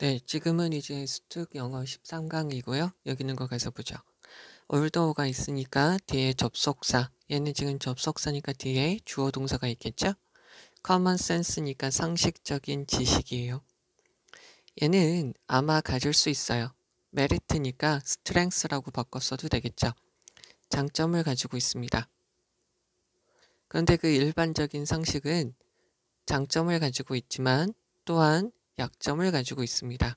네, 지금은 이제 수특 영어 13강이고요. 여기 있는 거 가서 보죠. 올더가 있으니까 뒤에 접속사. 얘는 지금 접속사니까 뒤에 주어 동사가 있겠죠? common sense니까 상식적인 지식이에요. 얘는 아마 가질 수 있어요. 메리트니까 스트렝스라고 바꿔 써도 되겠죠. 장점을 가지고 있습니다. 그런데 그 일반적인 상식은 장점을 가지고 있지만 또한 약점을 가지고 있습니다.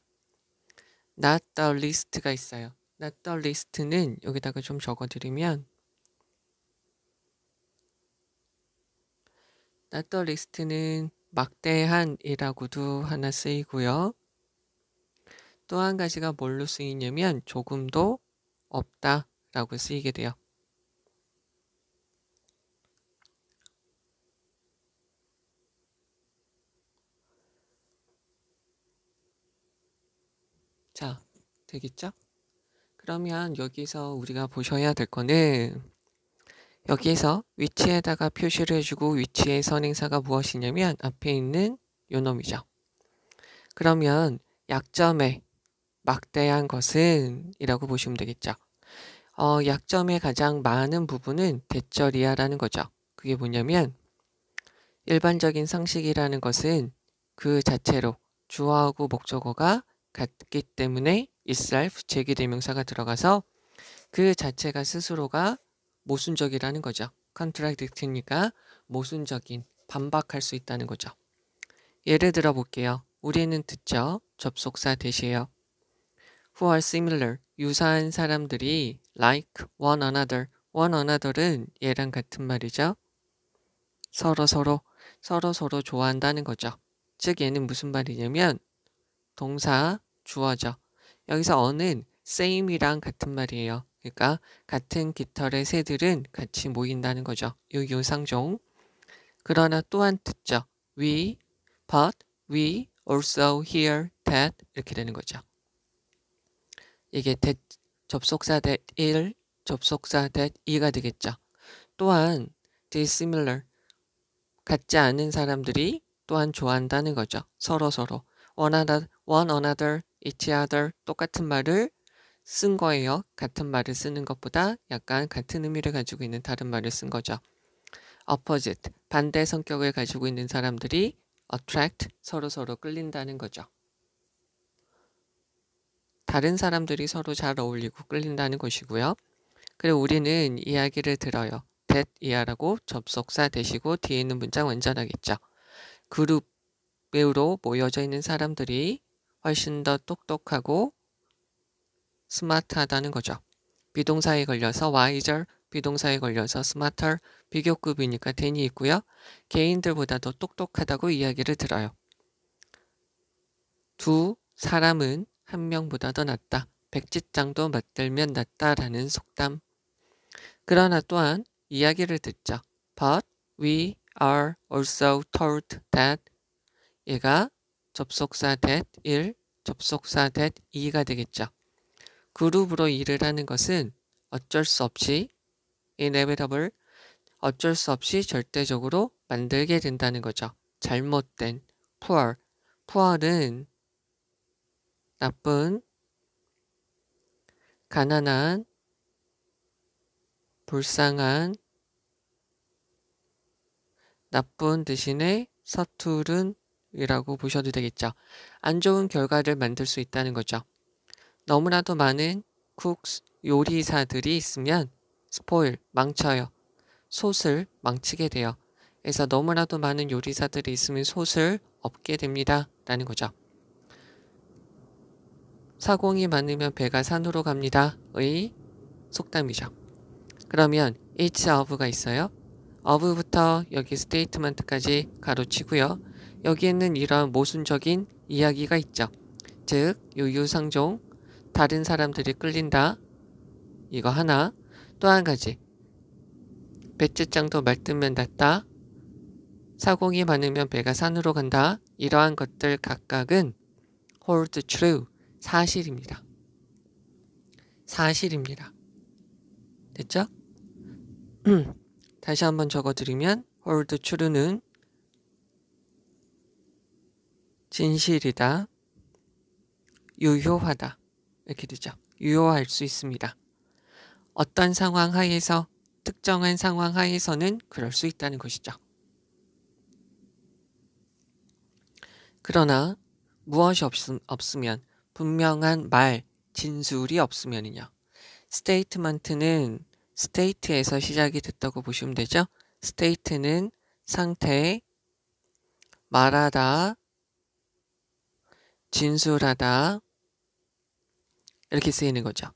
not the list가 있어요. not the list는 여기다가 좀 적어드리면 not the list는 막대한이라고도 하나 쓰이고요. 또 한 가지가 뭘로 쓰이냐면 조금도 없다 라고 쓰이게 돼요. 되겠죠? 그러면 여기서 우리가 보셔야 될 거는 여기에서 위치에다가 표시를 해주고 위치의 선행사가 무엇이냐면 앞에 있는 요 놈이죠. 그러면 약점에 막대한 것은 이라고 보시면 되겠죠. 어, 약점의 가장 많은 부분은 대절이야라는 거죠. 그게 뭐냐면 일반적인 상식이라는 것은 그 자체로 주어하고 목적어가 같기 때문에 itself 부기 대명사가 들어가서 그 자체가 스스로가 모순적이라는 거죠. contradict니까 모순적인, 반박할 수 있다는 거죠. 예를 들어 볼게요. 우리는 듣죠. 접속사 대시에요. Who are similar, 유사한 사람들이 like one another, one a n o t h e r 은 얘랑 같은 말이죠. 서로 서로, 서로 서로 좋아한다는 거죠. 즉 얘는 무슨 말이냐면 동사, 주어죠. 여기서 어는 same이랑 같은 말이에요. 그러니까 같은 깃털의 새들은 같이 모인다는 거죠. 유유상종. 그러나 또한 듣죠. We, but we also hear that 이렇게 되는 거죠. 이게 that, 접속사 that 1, 접속사 that 2가 되겠죠. 또한 dissimilar, 같지 않은 사람들이 또한 좋아한다는 거죠. 서로서로. One a n o e one another each other 똑같은 말을 쓴 거예요. 같은 말을 쓰는 것보다 약간 같은 의미를 가지고 있는 다른 말을 쓴 거죠. opposite, 반대 성격을 가지고 있는 사람들이 attract, 서로서로 끌린다는 거죠. 다른 사람들이 서로 잘 어울리고 끌린다는 것이고요. 그리고 우리는 이야기를 들어요. that 이하라고 접속사 되시고 뒤에 있는 문장 완전하겠죠. 그룹 외로 모여져 있는 사람들이 훨씬 더 똑똑하고 스마트하다는 거죠. 비동사에 걸려서 wiser, 비동사에 걸려서 smarter, 비교급이니까 t 니 있고요. 개인들보다 더 똑똑하다고 이야기를 들어요. 두 사람은 한 명보다 더 낫다. 백지장도 맞들면 낫다라는 속담. 그러나 또한 이야기를 듣죠. But we are also told that 얘가 접속사 that 1, 접속사 that 2가 되겠죠. 그룹으로 일을 하는 것은 어쩔 수 없이 inevitable, 어쩔 수 없이 절대적으로 만들게 된다는 거죠. 잘못된 poor, poor은 나쁜, 가난한, 불쌍한, 나쁜 대신에 서툴은 이라고 보셔도 되겠죠. 안 좋은 결과를 만들 수 있다는 거죠. 너무나도 많은 쿡 요리사들이 있으면 스포일, 망쳐요. 솥을 망치게 돼요. 그래서 너무나도 많은 요리사들이 있으면 솥을 없게 됩니다. 라는 거죠. 사공이 많으면 배가 산으로 갑니다. 의 속담이죠. 그러면 each of가 있어요. of부터 여기 statement까지 가로치고요. 여기에는 이러한 모순적인 이야기가 있죠. 즉 유유상종, 다른 사람들이 끌린다 이거 하나, 또 한 가지 배째장도 말뜨면 낫다, 사공이 많으면 배가 산으로 간다 이러한 것들 각각은 hold true 사실입니다. 사실입니다. 됐죠? 다시 한번 적어드리면 hold true는 진실이다, 유효하다 이렇게 되죠. 유효할 수 있습니다. 어떤 상황 하에서 특정한 상황 하에서는 그럴 수 있다는 것이죠. 그러나 무엇이 없, 없으면 분명한 말, 진술이 없으면요 스테이트먼트는 스테이트에서 시작이 됐다고 보시면 되죠. 스테이트는 상태, 말하다, 진술하다 이렇게 쓰이는 거죠.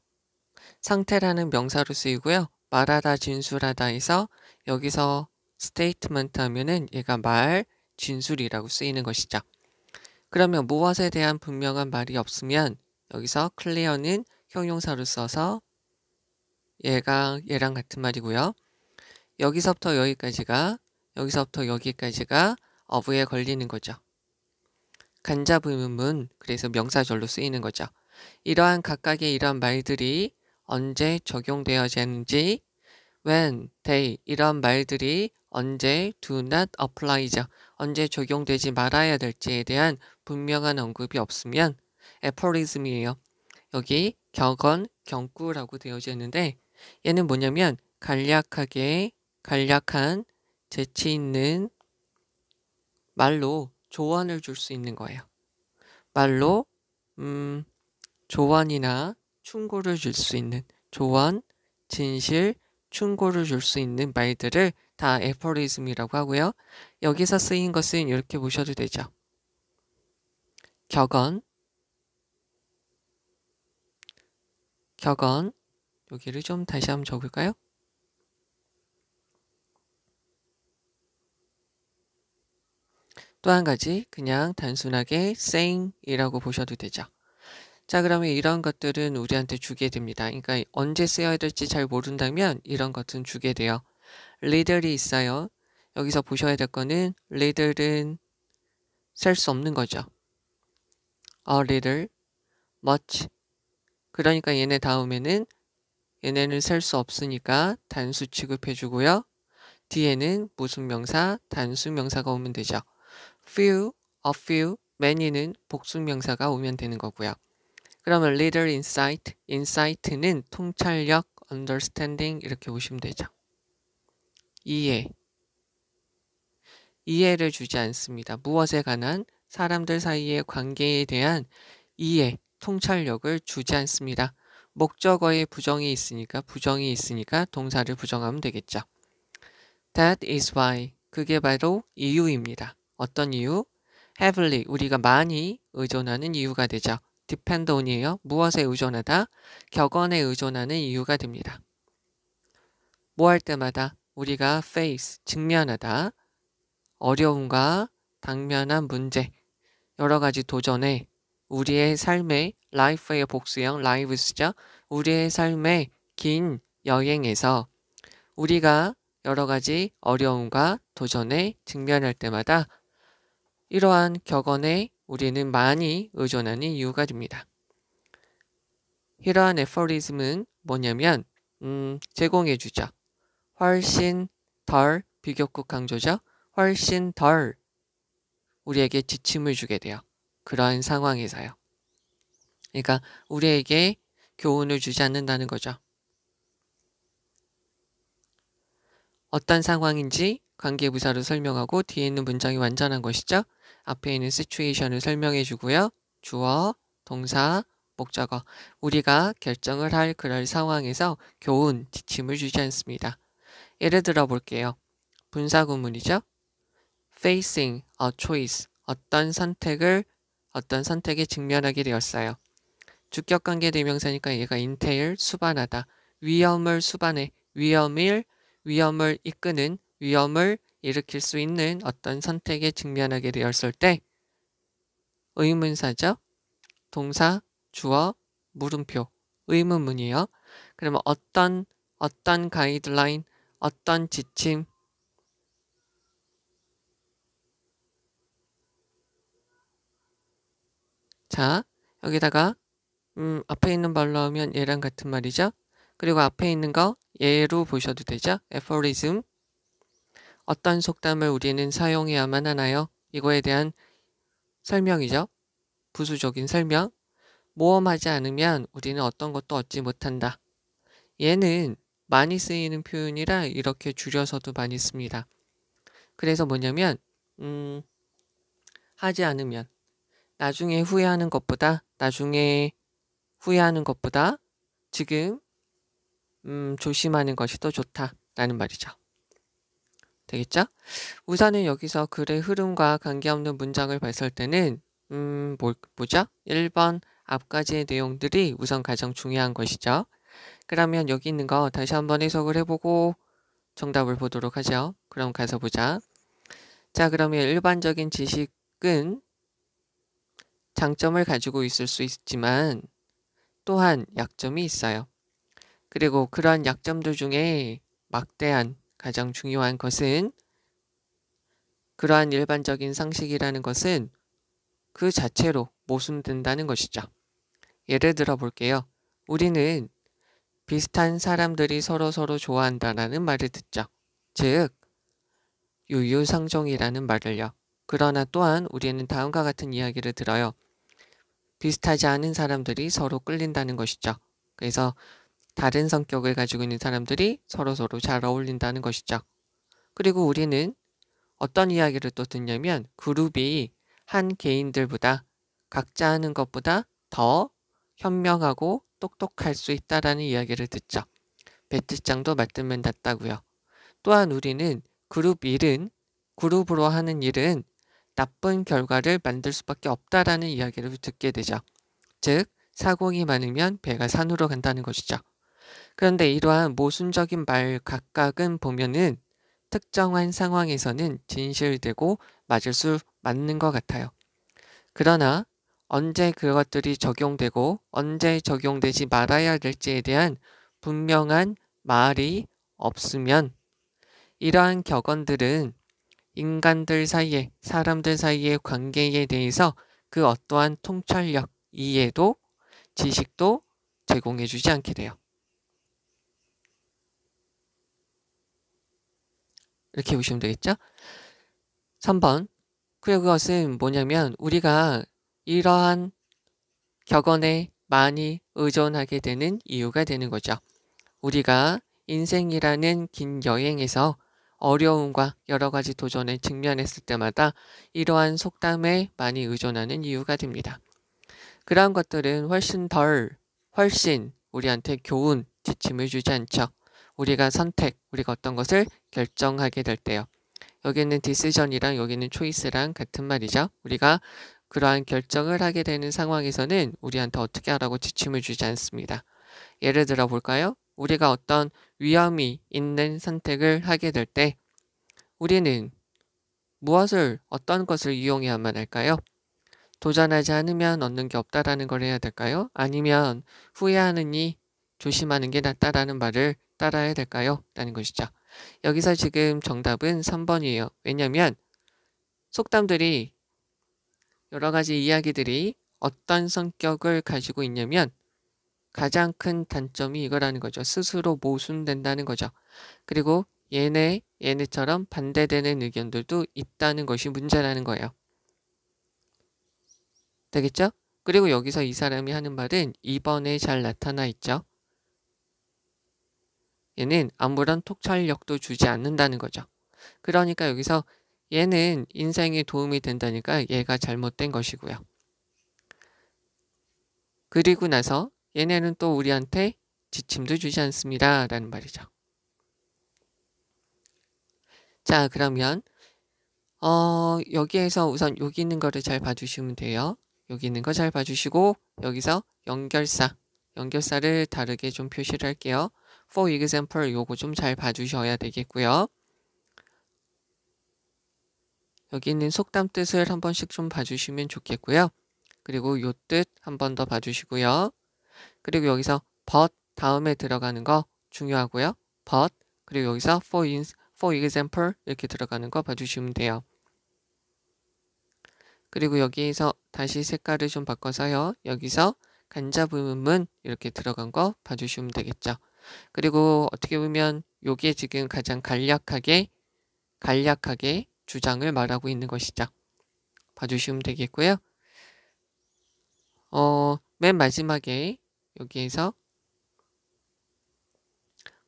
상태라는 명사로 쓰이고요. 말하다 진술하다에서 여기서 statement 하면은 얘가 말 진술이라고 쓰이는 것이죠. 그러면 무엇에 대한 분명한 말이 없으면 여기서 c l e a r 는 형용사로 써서 얘가 얘랑 같은 말이고요. 여기서부터 여기까지가 여기서부터 여기까지가 어부에 걸리는 거죠. 간자 부문은 그래서 명사절로 쓰이는 거죠. 이러한 각각의 이런 말들이 언제 적용되어지는지 when, t h y 이런 말들이 언제 do not apply죠. 언제 적용되지 말아야 될지에 대한 분명한 언급이 없으면 에포리즘이에요. 여기 격언, 경구라고 되어져 있는데 얘는 뭐냐면 간략하게 간략한 재치 있는 말로 조언을 줄 수 있는 거예요. 말로 음, 조언이나 충고를 줄 수 있는 조언, 진실, 충고를 줄 수 있는 말들을 다 에포리즘이라고 하고요. 여기서 쓰인 것은 이렇게 보셔도 되죠. 격언 격언 여기를 좀 다시 한번 적을까요? 또한 가지 그냥 단순하게 saying이라고 보셔도 되죠. 자 그러면 이런 것들은 우리한테 주게 됩니다. 그러니까 언제 쓰여야 될지 잘 모른다면 이런 것은 주게 돼요. 리들이 있어요. 여기서 보셔야 될 거는 리들은 셀 수 없는 거죠. a little, much. 그러니까 얘네 다음에는 얘네는 셀 수 없으니까 단수 취급해주고요. 뒤에는 무슨 명사, 단수 명사가 오면 되죠. few, a few, many는 복수명사가 오면 되는 거고요. 그러면 little insight, insight는 통찰력, understanding 이렇게 오시면 되죠. 이해 이해를 주지 않습니다. 무엇에 관한 사람들 사이의 관계에 대한 이해, 통찰력을 주지 않습니다. 목적어에 부정이 있으니까 부정이 있으니까 동사를 부정하면 되겠죠. That is why 그게 바로 이유입니다. 어떤 이유? heavily 우리가 많이 의존하는 이유가 되죠. depend on이에요. 무엇에 의존하다? 격언에 의존하는 이유가 됩니다. 뭐 할 때마다 우리가 face 직면하다 어려움과 당면한 문제 여러 가지 도전에 우리의 삶의 life의 복수형 lives죠. 우리의 삶의 긴 여행에서 우리가 여러 가지 어려움과 도전에 직면할 때마다 이러한 격언에 우리는 많이 의존하는 이유가 됩니다. 이러한 에포리즘은 뭐냐면 음, 제공해주죠 훨씬 덜 비교급 강조죠. 훨씬 덜 우리에게 지침을 주게 돼요. 그러한 상황에서요. 그러니까 우리에게 교훈을 주지 않는다는 거죠. 어떤 상황인지 관계부사로 설명하고 뒤에 있는 문장이 완전한 것이죠. 앞에 있는 s i t u a t i o n 을 설명해 주고요. 주어, 동사, 목적어. 우리가 결정을 할 그럴 상황에서 교훈, 지침을 주지 않습니다. 예를 들어 볼게요. 분사구문이죠. facing a choice. 어떤 선택을 어떤 선택에 직면하게 되었어요. 주격관계 대명사니까 얘가 entail 수반하다. 위험을 수반해. 위험을 위험을 이끄는 위험을 일으킬 수 있는 어떤 선택에 직면하게 되었을 때 의문사죠. 동사, 주어, 물음표, 의문문이에요. 그러면 어떤 어떤 가이드라인, 어떤 지침, 자, 여기다가 음, 앞에 있는 말로 하면 얘랑 같은 말이죠. 그리고 앞에 있는 거 예로 보셔도 되죠. 에포리즘 어떤 속담을 우리는 사용해야만 하나요? 이거에 대한 설명이죠. 부수적인 설명. 모험하지 않으면 우리는 어떤 것도 얻지 못한다. 얘는 많이 쓰이는 표현이라 이렇게 줄여서도 많이 씁니다. 그래서 뭐냐면 음, 하지 않으면 나중에 후회하는 것보다 나중에 후회하는 것보다 지금 음, 조심하는 것이 더 좋다라는 말이죠. 되겠죠? 우선은 여기서 글의 흐름과 관계없는 문장을 봤을 때는 음, 뭐, 뭐죠? 1번 앞까지의 내용들이 우선 가장 중요한 것이죠. 그러면 여기 있는 거 다시 한번 해석을 해보고 정답을 보도록 하죠. 그럼 가서 보자. 자, 그러면 일반적인 지식은 장점을 가지고 있을 수 있지만 또한 약점이 있어요. 그리고 그러 약점들 중에 막대한 가장 중요한 것은 그러한 일반적인 상식이라는 것은 그 자체로 모순된다는 것이죠. 예를 들어 볼게요. 우리는 비슷한 사람들이 서로 서로 좋아한다라는 말을 듣죠. 즉, 유유상종이라는 말을요. 그러나 또한 우리는 다음과 같은 이야기를 들어요. 비슷하지 않은 사람들이 서로 끌린다는 것이죠. 그래서 다른 성격을 가지고 있는 사람들이 서로서로 서로 잘 어울린다는 것이죠. 그리고 우리는 어떤 이야기를 또 듣냐면 그룹이 한 개인들보다 각자 하는 것보다 더 현명하고 똑똑할 수 있다라는 이야기를 듣죠. 배트장도 맞들면 낫다고요. 또한 우리는 그룹 일은 그룹으로 하는 일은 나쁜 결과를 만들 수밖에 없다라는 이야기를 듣게 되죠. 즉 사공이 많으면 배가 산으로 간다는 것이죠. 그런데 이러한 모순적인 말 각각은 보면은 특정한 상황에서는 진실되고 맞을 수 맞는 것 같아요. 그러나 언제 그것들이 적용되고 언제 적용되지 말아야 될지에 대한 분명한 말이 없으면 이러한 격언들은 인간들 사이에 사람들 사이의 관계에 대해서 그 어떠한 통찰력, 이해도, 지식도 제공해주지 않게 돼요. 이렇게 보시면 되겠죠? 3번 그리 그것은 뭐냐면 우리가 이러한 격언에 많이 의존하게 되는 이유가 되는 거죠. 우리가 인생이라는 긴 여행에서 어려움과 여러 가지 도전에 직면했을 때마다 이러한 속담에 많이 의존하는 이유가 됩니다. 그러한 것들은 훨씬 덜, 훨씬 우리한테 교훈, 지침을 주지 않죠. 우리가 선택, 우리가 어떤 것을 결정하게 될 때요. 여기는 decision이랑 여기는 choice랑 같은 말이죠. 우리가 그러한 결정을 하게 되는 상황에서는 우리한테 어떻게 하라고 지침을 주지 않습니다. 예를 들어 볼까요? 우리가 어떤 위험이 있는 선택을 하게 될 때 우리는 무엇을 어떤 것을 이용해야만 할까요? 도전하지 않으면 얻는 게 없다라는 걸 해야 될까요? 아니면 후회하느니 조심하는 게 낫다라는 말을 따라야 될까요? 라는 것이죠. 여기서 지금 정답은 3번이에요. 왜냐면 속담들이 여러 가지 이야기들이 어떤 성격을 가지고 있냐면 가장 큰 단점이 이거라는 거죠. 스스로 모순된다는 거죠. 그리고 얘네, 얘네처럼 반대되는 의견들도 있다는 것이 문제라는 거예요. 되겠죠? 그리고 여기서 이 사람이 하는 말은 2번에 잘 나타나 있죠. 얘는 아무런 통찰력도 주지 않는다는 거죠. 그러니까 여기서 얘는 인생에 도움이 된다니까 얘가 잘못된 것이고요. 그리고 나서 얘네는 또 우리한테 지침도 주지 않습니다. 라는 말이죠. 자 그러면 어 여기에서 우선 여기 있는 거를 잘 봐주시면 돼요. 여기 있는 거 잘 봐주시고 여기서 연결사 연결사를 다르게 좀 표시를 할게요. for example 요거 좀 잘 봐주셔야 되겠고요. 여기 있는 속담 뜻을 한 번씩 좀 봐주시면 좋겠고요. 그리고 요 뜻 한 번 더 봐주시고요. 그리고 여기서 but 다음에 들어가는 거 중요하고요. but 그리고 여기서 for, in, for example 이렇게 들어가는 거 봐주시면 돼요. 그리고 여기에서 다시 색깔을 좀 바꿔서요. 여기서 간자 부문문 이렇게 들어간 거 봐주시면 되겠죠. 그리고 어떻게 보면 요게 지금 가장 간략하게 간략하게 주장을 말하고 있는 것이죠. 봐주시면 되겠고요. 어, 맨 마지막에 여기에서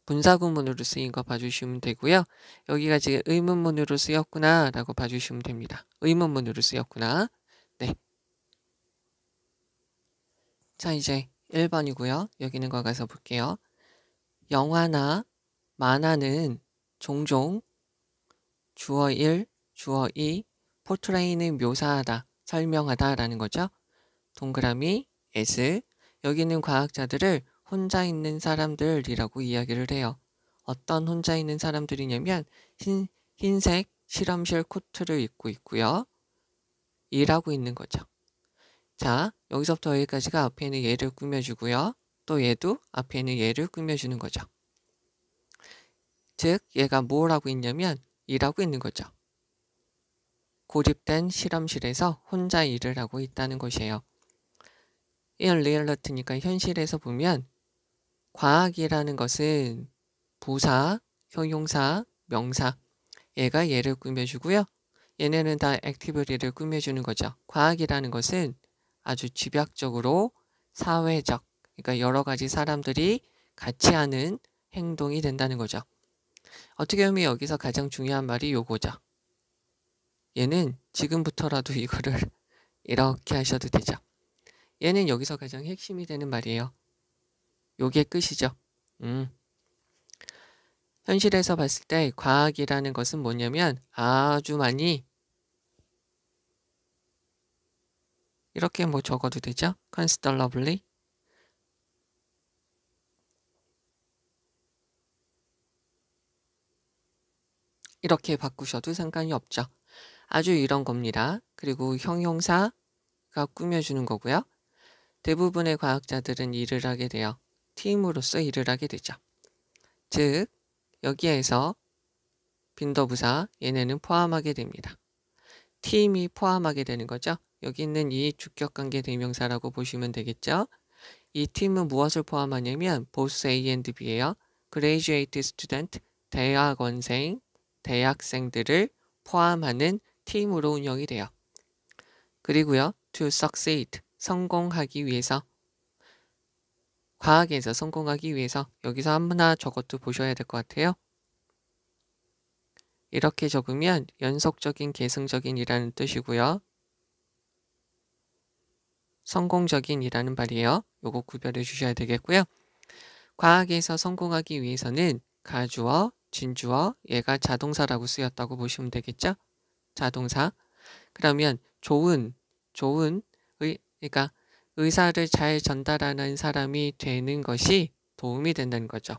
분사구문으로 쓰인 거 봐주시면 되고요. 여기가 지금 의문문으로 쓰였구나 라고 봐주시면 됩니다. 의문문으로 쓰였구나. 네. 자 이제 1번이고요. 여기 있는 거 가서 볼게요. 영화나 만화는 종종 주어 1, 주어 2, 포트레이는 묘사하다, 설명하다 라는 거죠. 동그라미, S, 여기는 과학자들을 혼자 있는 사람들이라고 이야기를 해요. 어떤 혼자 있는 사람들이냐면 흰, 흰색 실험실 코트를 입고 있고요. 일하고 있는 거죠. 자, 여기서부터 여기까지가 앞에 있는 예를 꾸며주고요. 또 얘도 앞에 있는 얘를 꾸며주는 거죠. 즉 얘가 뭘 하고 있냐면 일하고 있는 거죠. 고립된 실험실에서 혼자 일을 하고 있다는 것이에요. in r 얼러트니까 현실에서 보면 과학이라는 것은 부사, 형용사, 명사 얘가 얘를 꾸며주고요. 얘네는 다 액티브리를 꾸며주는 거죠. 과학이라는 것은 아주 집약적으로 사회적, 그러니까 여러 가지 사람들이 같이 하는 행동이 된다는 거죠. 어떻게 보면 여기서 가장 중요한 말이 요거죠. 얘는 지금부터라도 이거를 이렇게 하셔도 되죠. 얘는 여기서 가장 핵심이 되는 말이에요. 요게 끝이죠. 음. 현실에서 봤을 때 과학이라는 것은 뭐냐면 아주 많이 이렇게 뭐 적어도 되죠? considerably 이렇게 바꾸셔도 상관이 없죠. 아주 이런 겁니다. 그리고 형용사가 꾸며주는 거고요. 대부분의 과학자들은 일을 하게 되어 팀으로서 일을 하게 되죠. 즉 여기에서 빈더부사 얘네는 포함하게 됩니다. 팀이 포함하게 되는 거죠. 여기 있는 이 주격관계 대명사라고 보시면 되겠죠. 이 팀은 무엇을 포함하냐면 보스 A and B예요. 그레이주에이티 스튜던트, 대학원생, 대학생들을 포함하는 팀으로 운영이 돼요. 그리고요. to succeed 성공하기 위해서 과학에서 성공하기 위해서 여기서 한나 저것도 보셔야 될 것 같아요. 이렇게 적으면 연속적인 계승적인이라는 뜻이고요. 성공적인이라는 말이에요. 요거 구별해 주셔야 되겠고요. 과학에서 성공하기 위해서는 가주어, 진주어 얘가 자동사라고 쓰였다고 보시면 되겠죠? 자동사. 그러면 좋은 좋은 의 그러니까 의사를 잘 전달하는 사람이 되는 것이 도움이 된다는 거죠.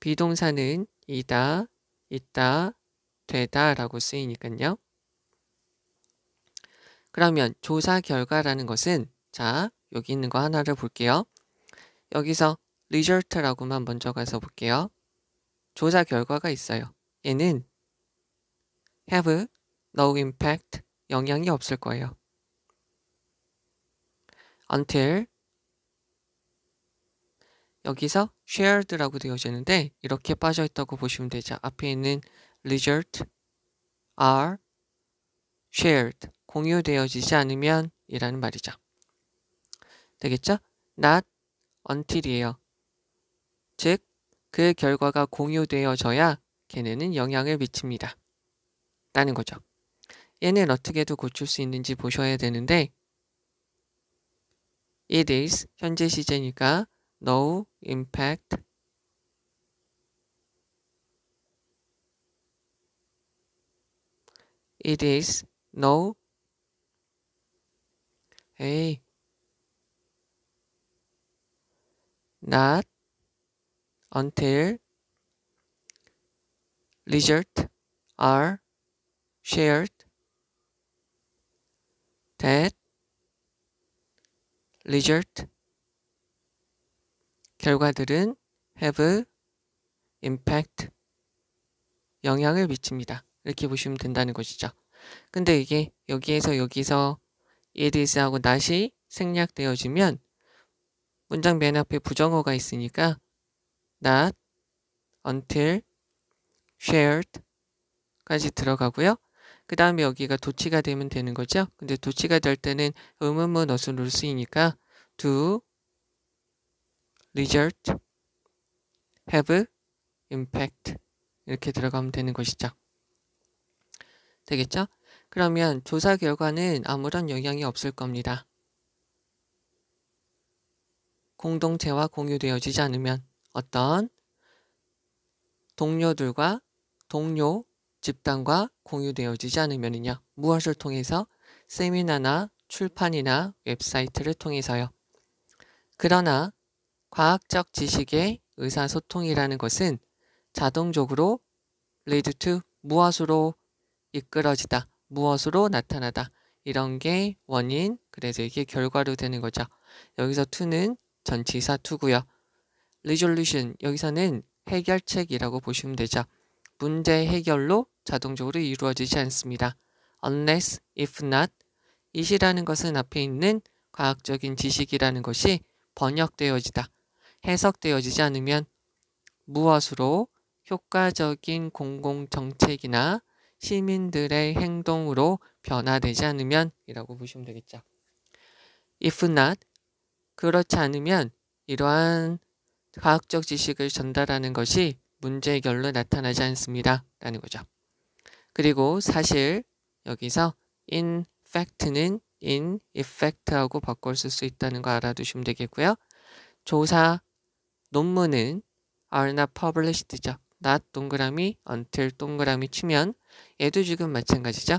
비동사는 이다, 있다, 되다라고 쓰이니까요. 그러면 조사 결과라는 것은 자 여기 있는 거 하나를 볼게요. 여기서 리절트라고만 먼저 가서 볼게요. 조사 결과가 있어요. 얘는 have no impact 영향이 없을 거예요. until 여기서 shared라고 되어지는데 이렇게 빠져있다고 보시면 되죠. 앞에 있는 result are shared 공유되어지지 않으면 이라는 말이죠. 되겠죠? not until이에요. 즉그 결과가 공유되어져야 걔네는 영향을 미칩니다. 라는 거죠. 얘는 어떻게도 고칠 수 있는지 보셔야 되는데 It is 현재 시제니까 no impact It is no 에이 not until result are shared that result 결과들은 have impact 영향을 미칩니다. 이렇게 보시면 된다는 것이죠. 근데 이게 여기에서 여기서 it is 하고 not이 생략되어지면 문장 맨 앞에 부정어가 있으니까 not, until, shared 까지 들어가고요. 그 다음에 여기가 도치가 되면 되는 거죠. 근데 도치가 될 때는 음음은 어순 룰스이니까 do, result, have, impact 이렇게 들어가면 되는 것이죠. 되겠죠? 그러면 조사 결과는 아무런 영향이 없을 겁니다. 공동체와 공유되어지지 않으면 어떤 동료들과 동료 집단과 공유되어지지 않으면요. 무엇을 통해서? 세미나나 출판이나 웹사이트를 통해서요. 그러나 과학적 지식의 의사소통이라는 것은 자동적으로 lead to 무엇으로 이끌어지다, 무엇으로 나타나다 이런 게 원인, 그래서 이게 결과로 되는 거죠. 여기서 to는 전치사 to고요. resolution 여기서는 해결책이라고 보시면 되죠. 문제 해결로 자동적으로 이루어지지 않습니다. unless, if not, 이시라는 것은 앞에 있는 과학적인 지식이라는 것이 번역되어지다, 해석되어지지 않으면 무엇으로 효과적인 공공정책이나 시민들의 행동으로 변화되지 않으면 이라고 보시면 되겠죠. if not, 그렇지 않으면 이러한 과학적 지식을 전달하는 것이 문제 의결로 나타나지 않습니다. 라는 거죠. 그리고 사실 여기서 in fact는 in effect하고 바꿔 쓸수 있다는 거 알아두시면 되겠고요. 조사 논문은 are not published죠. not 동그라미 until 동그라미 치면 얘도 지금 마찬가지죠.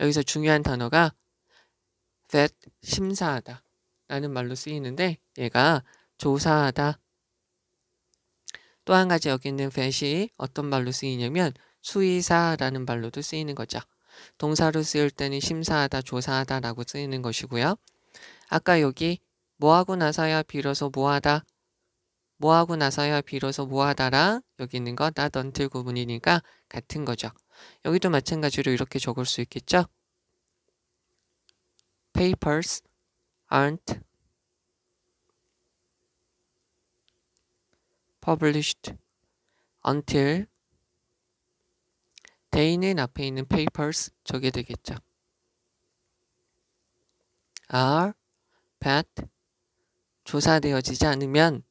여기서 중요한 단어가 vet 심사하다 라는 말로 쓰이는데 얘가 조사하다. 또 한 가지 여기는 있 벳이 어떤 말로 쓰이냐면 수의사라는 말로도 쓰이는 거죠. 동사로 쓰일 때는 심사하다, 조사하다 라고 쓰이는 것이고요. 아까 여기 뭐하고 나서야 비로소 뭐하다, 뭐하고 나서야 비로소 뭐하다랑 여기 있는 거나 넌틀 구분이니까 같은 거죠. 여기도 마찬가지로 이렇게 적을 수 있겠죠? Papers aren't published until 대인은 앞에 있는 papers 저게 되겠죠. are pat 조사되어지지 않으면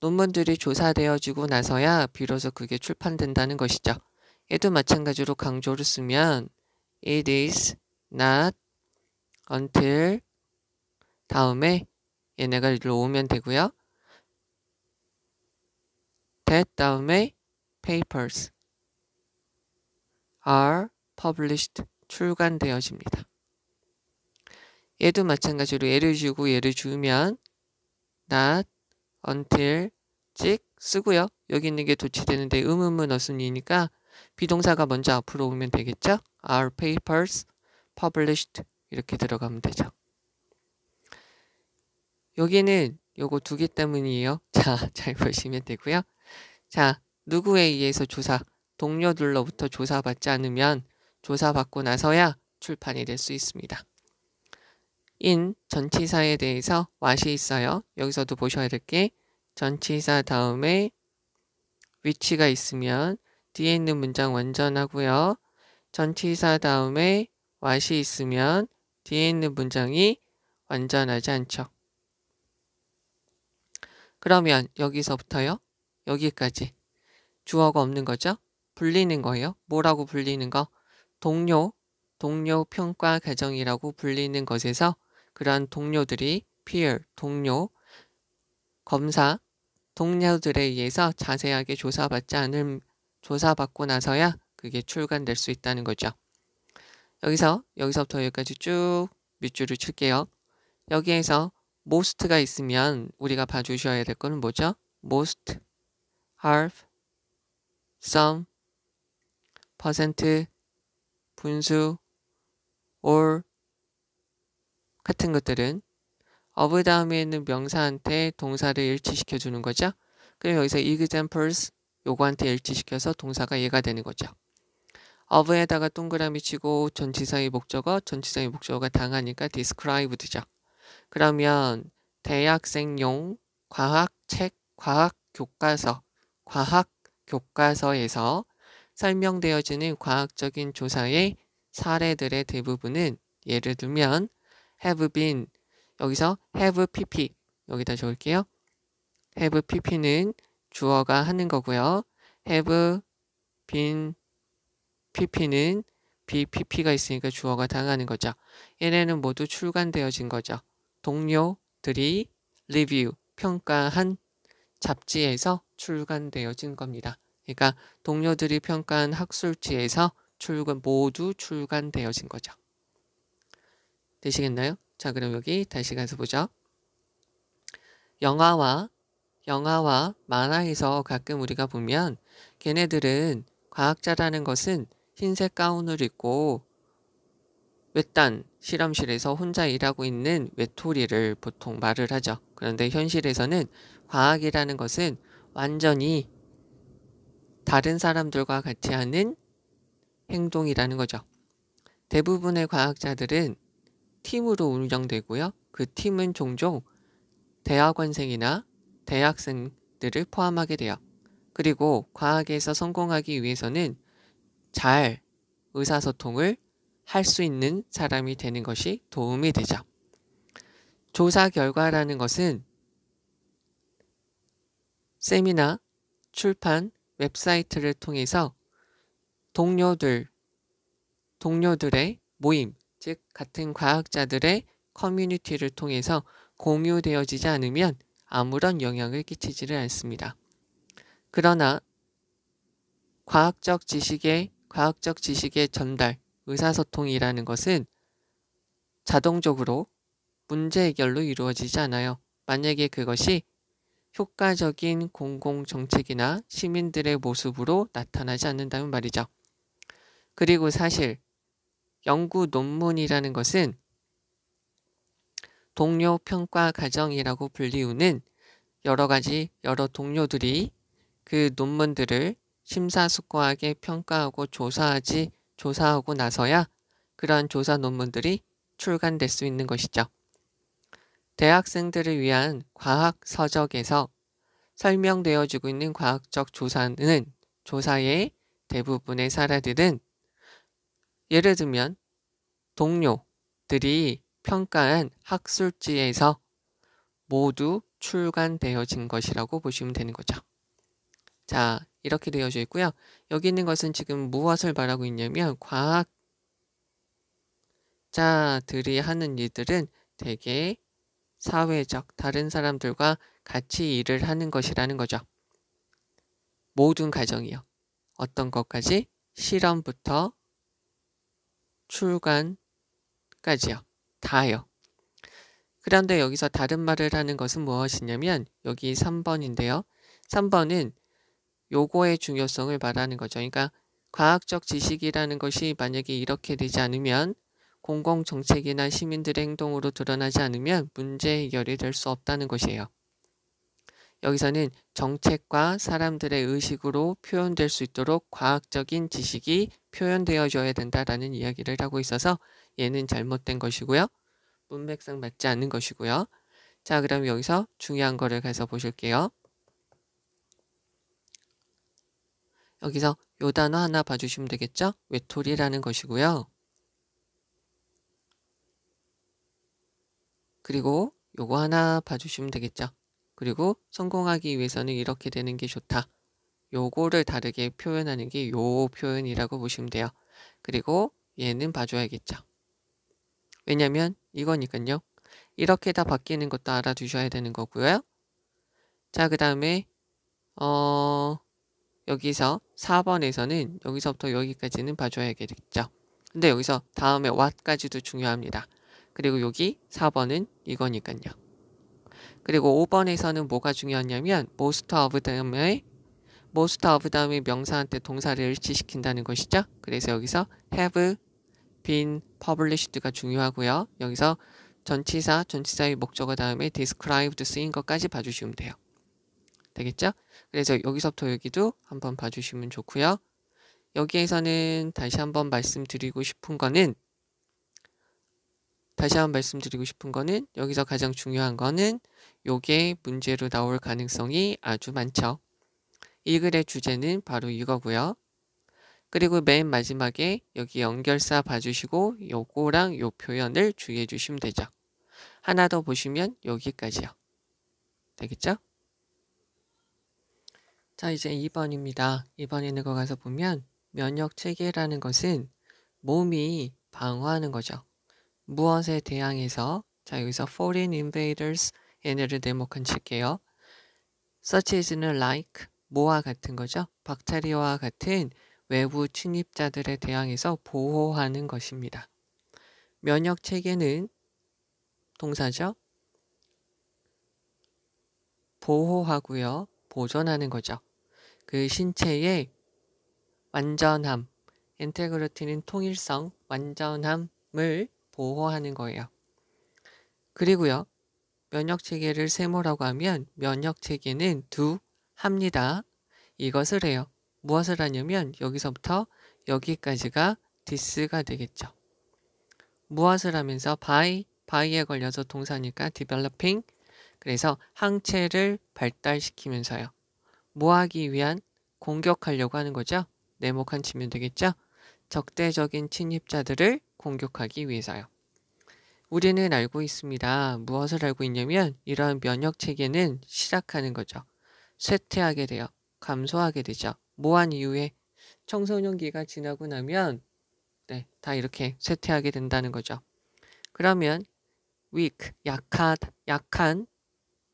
논문들이 조사되어지고 나서야 비로소 그게 출판된다는 것이죠. 얘도 마찬가지로 강조를 쓰면 it is not until 다음에 얘네가 일로 오면 되고요. t h 다음에 papers are published 출간되어집니다. 얘도 마찬가지로 예를 주고 예를 주면 not until 찍 쓰고요. 여기 있는 게 도치되는데 음음은 어순이니까 음 비동사가 먼저 앞으로 오면 되겠죠? Our papers published 이렇게 들어가면 되죠. 여기는 요거 두 개 때문이에요. 자, 잘 보시면 되고요. 자, 누구에 의해서 조사, 동료들로부터 조사받지 않으면 조사받고 나서야 출판이 될 수 있습니다. 인 전치사에 대해서 왓이 있어요. 여기서도 보셔야 될 게 전치사 다음에 위치가 있으면 뒤에 있는 문장 완전하고요. 전치사 다음에 왓이 있으면 뒤에 있는 문장이 완전하지 않죠. 그러면 여기서부터요. 여기까지. 주어가 없는 거죠. 불리는 거예요. 뭐라고 불리는 거? 동료, 동료 평가 과정이라고 불리는 것에서 그러한 동료들이 peer, 동료, 검사, 동료들에 의해서 자세하게 조사받지 않을 조사받고 나서야 그게 출간될 수 있다는 거죠. 여기서 여기서부터 여기까지 쭉 밑줄을 칠게요. 여기에서 most가 있으면 우리가 봐주셔야 될 거는 뭐죠? most half, some, percent, 분수, a l 같은 것들은 of 다음에 있는 명사한테 동사를 일치시켜 주는 거죠. 그리고 여기서 examples 요거한테 일치시켜서 동사가 얘가 되는 거죠. of에다가 동그라미 치고 전치사의 목적어, 전치사의 목적어가 당하니까 described죠. 그러면 대학생용 과학책, 과학 교과서 과학 교과서에서 설명되어지는 과학적인 조사의 사례들의 대부분은 예를 들면 have been 여기서 have pp 여기다 적을게요. have pp는 주어가 하는 거고요. have been pp는 bpp가 있으니까 주어가 당하는 거죠. 얘네는 모두 출간되어진 거죠. 동료들이 리뷰 평가한 잡지에서 출간되어진 겁니다. 그러니까 동료들이 평가한 학술지에서 출간 모두 출간되어진 거죠. 되시겠나요? 자, 그럼 여기 다시 가서 보죠. 영화와 영화와 만화에서 가끔 우리가 보면 걔네들은 과학자라는 것은 흰색 가운을 입고 외딴 실험실에서 혼자 일하고 있는 외톨이를 보통 말을 하죠. 그런데 현실에서는 과학이라는 것은 완전히 다른 사람들과 같이 하는 행동이라는 거죠. 대부분의 과학자들은 팀으로 운영되고요. 그 팀은 종종 대학원생이나 대학생들을 포함하게 돼요. 그리고 과학에서 성공하기 위해서는 잘 의사소통을 할 수 있는 사람이 되는 것이 도움이 되죠. 조사 결과라는 것은 세미나, 출판, 웹사이트를 통해서 동료들, 동료들의 모임, 즉 같은 과학자들의 커뮤니티를 통해서 공유되어지지 않으면 아무런 영향을 끼치지를 않습니다. 그러나 과학적 지식의 과학적 지식의 전달, 의사소통이라는 것은 자동적으로 문제 해결로 이루어지지 않아요. 만약에 그것이 효과적인 공공정책이나 시민들의 모습으로 나타나지 않는다는 말이죠. 그리고 사실 연구 논문이라는 것은 동료 평가 과정이라고 불리우는 여러 가지 여러 동료들이 그 논문들을 심사숙고하게 평가하고 조사하지 조사하고 나서야 그러한 조사 논문들이 출간될 수 있는 것이죠. 대학생들을 위한 과학 서적에서 설명되어 주고 있는 과학적 조사는 조사의 대부분의 사례들은 예를 들면 동료들이 평가한 학술지에서 모두 출간되어진 것이라고 보시면 되는 거죠. 자, 이렇게 되어져 있고요. 여기 있는 것은 지금 무엇을 말하고 있냐면 과학자들이 하는 일들은 대개 사회적, 다른 사람들과 같이 일을 하는 것이라는 거죠. 모든 과정이요. 어떤 것까지? 실험부터 출간까지요. 다요. 그런데 여기서 다른 말을 하는 것은 무엇이냐면 여기 3번인데요. 3번은 요거의 중요성을 말하는 거죠. 그러니까 과학적 지식이라는 것이 만약에 이렇게 되지 않으면 공공정책이나 시민들의 행동으로 드러나지 않으면 문제 해결이 될 수 없다는 것이에요. 여기서는 정책과 사람들의 의식으로 표현될 수 있도록 과학적인 지식이 표현되어져야 된다라는 이야기를 하고 있어서 얘는 잘못된 것이고요. 문맥상 맞지 않는 것이고요. 자, 그럼 여기서 중요한 거를 가서 보실게요. 여기서 요 단어 하나 봐주시면 되겠죠? 외톨이라는 것이고요. 그리고 요거 하나 봐주시면 되겠죠. 그리고 성공하기 위해서는 이렇게 되는 게 좋다. 요거를 다르게 표현하는 게 요 표현이라고 보시면 돼요. 그리고 얘는 봐줘야겠죠. 왜냐면 이거니까요. 이렇게 다 바뀌는 것도 알아두셔야 되는 거고요. 자, 그 다음에 어... 여기서 4번에서는 여기서부터 여기까지는 봐줘야겠죠. 근데 여기서 다음에 what까지도 중요합니다. 그리고 여기 4번은 이거니까요. 그리고 5번에서는 뭐가 중요하냐면 most of 다음에 most of 다음의 명사한테 동사를 일치시킨다는 것이죠. 그래서 여기서 have been published가 중요하고요. 여기서 전치사, 전치사의 목적어 다음에 described 쓰인 것까지 봐주시면 돼요. 되겠죠? 그래서 여기서부터 여기도 한번 봐주시면 좋고요. 여기에서는 다시 한번 말씀드리고 싶은 거는 다시 한번 말씀드리고 싶은 거는 여기서 가장 중요한 거는 요게 문제로 나올 가능성이 아주 많죠. 이 글의 주제는 바로 이거고요. 그리고 맨 마지막에 여기 연결사 봐주시고 요거랑 요 표현을 주의해 주시면 되죠. 하나 더 보시면 여기까지요. 되겠죠? 자 이제 2번입니다. 2번 있는 거 가서 보면 면역체계라는 것은 몸이 방어하는 거죠. 무엇에 대항해서 자 여기서 foreign invaders 얘네를 네모칸 칠게요. such as는 like 모와 같은 거죠. 박테리아와 같은 외부 침입자들에 대항해서 보호하는 것입니다. 면역 체계는 동사죠. 보호하고요. 보존하는 거죠. 그 신체의 완전함, 엔테그러티는 통일성, 완전함을 보호하는 거예요. 그리고요. 면역 체계를 세모라고 하면 면역 체계는 두 합니다. 이것을 해요. 무엇을 하냐면 여기서부터 여기까지가 디스가 되겠죠. 무엇을 하면서 바이, 바이에 걸려서 동사니까 디벨 v 핑 그래서 항체를 발달시키면서요. 뭐 하기 위한 공격하려고 하는 거죠. 네모칸 치면 되겠죠. 적대적인 침입자들을 공격하기 위해서요. 우리는 알고 있습니다. 무엇을 알고 있냐면 이러한 면역 체계는 시작하는 거죠. 쇠퇴하게 돼요. 감소하게 되죠. 모한 이후에 청소년기가 지나고 나면 네, 다 이렇게 쇠퇴하게 된다는 거죠. 그러면 weak 약하 약한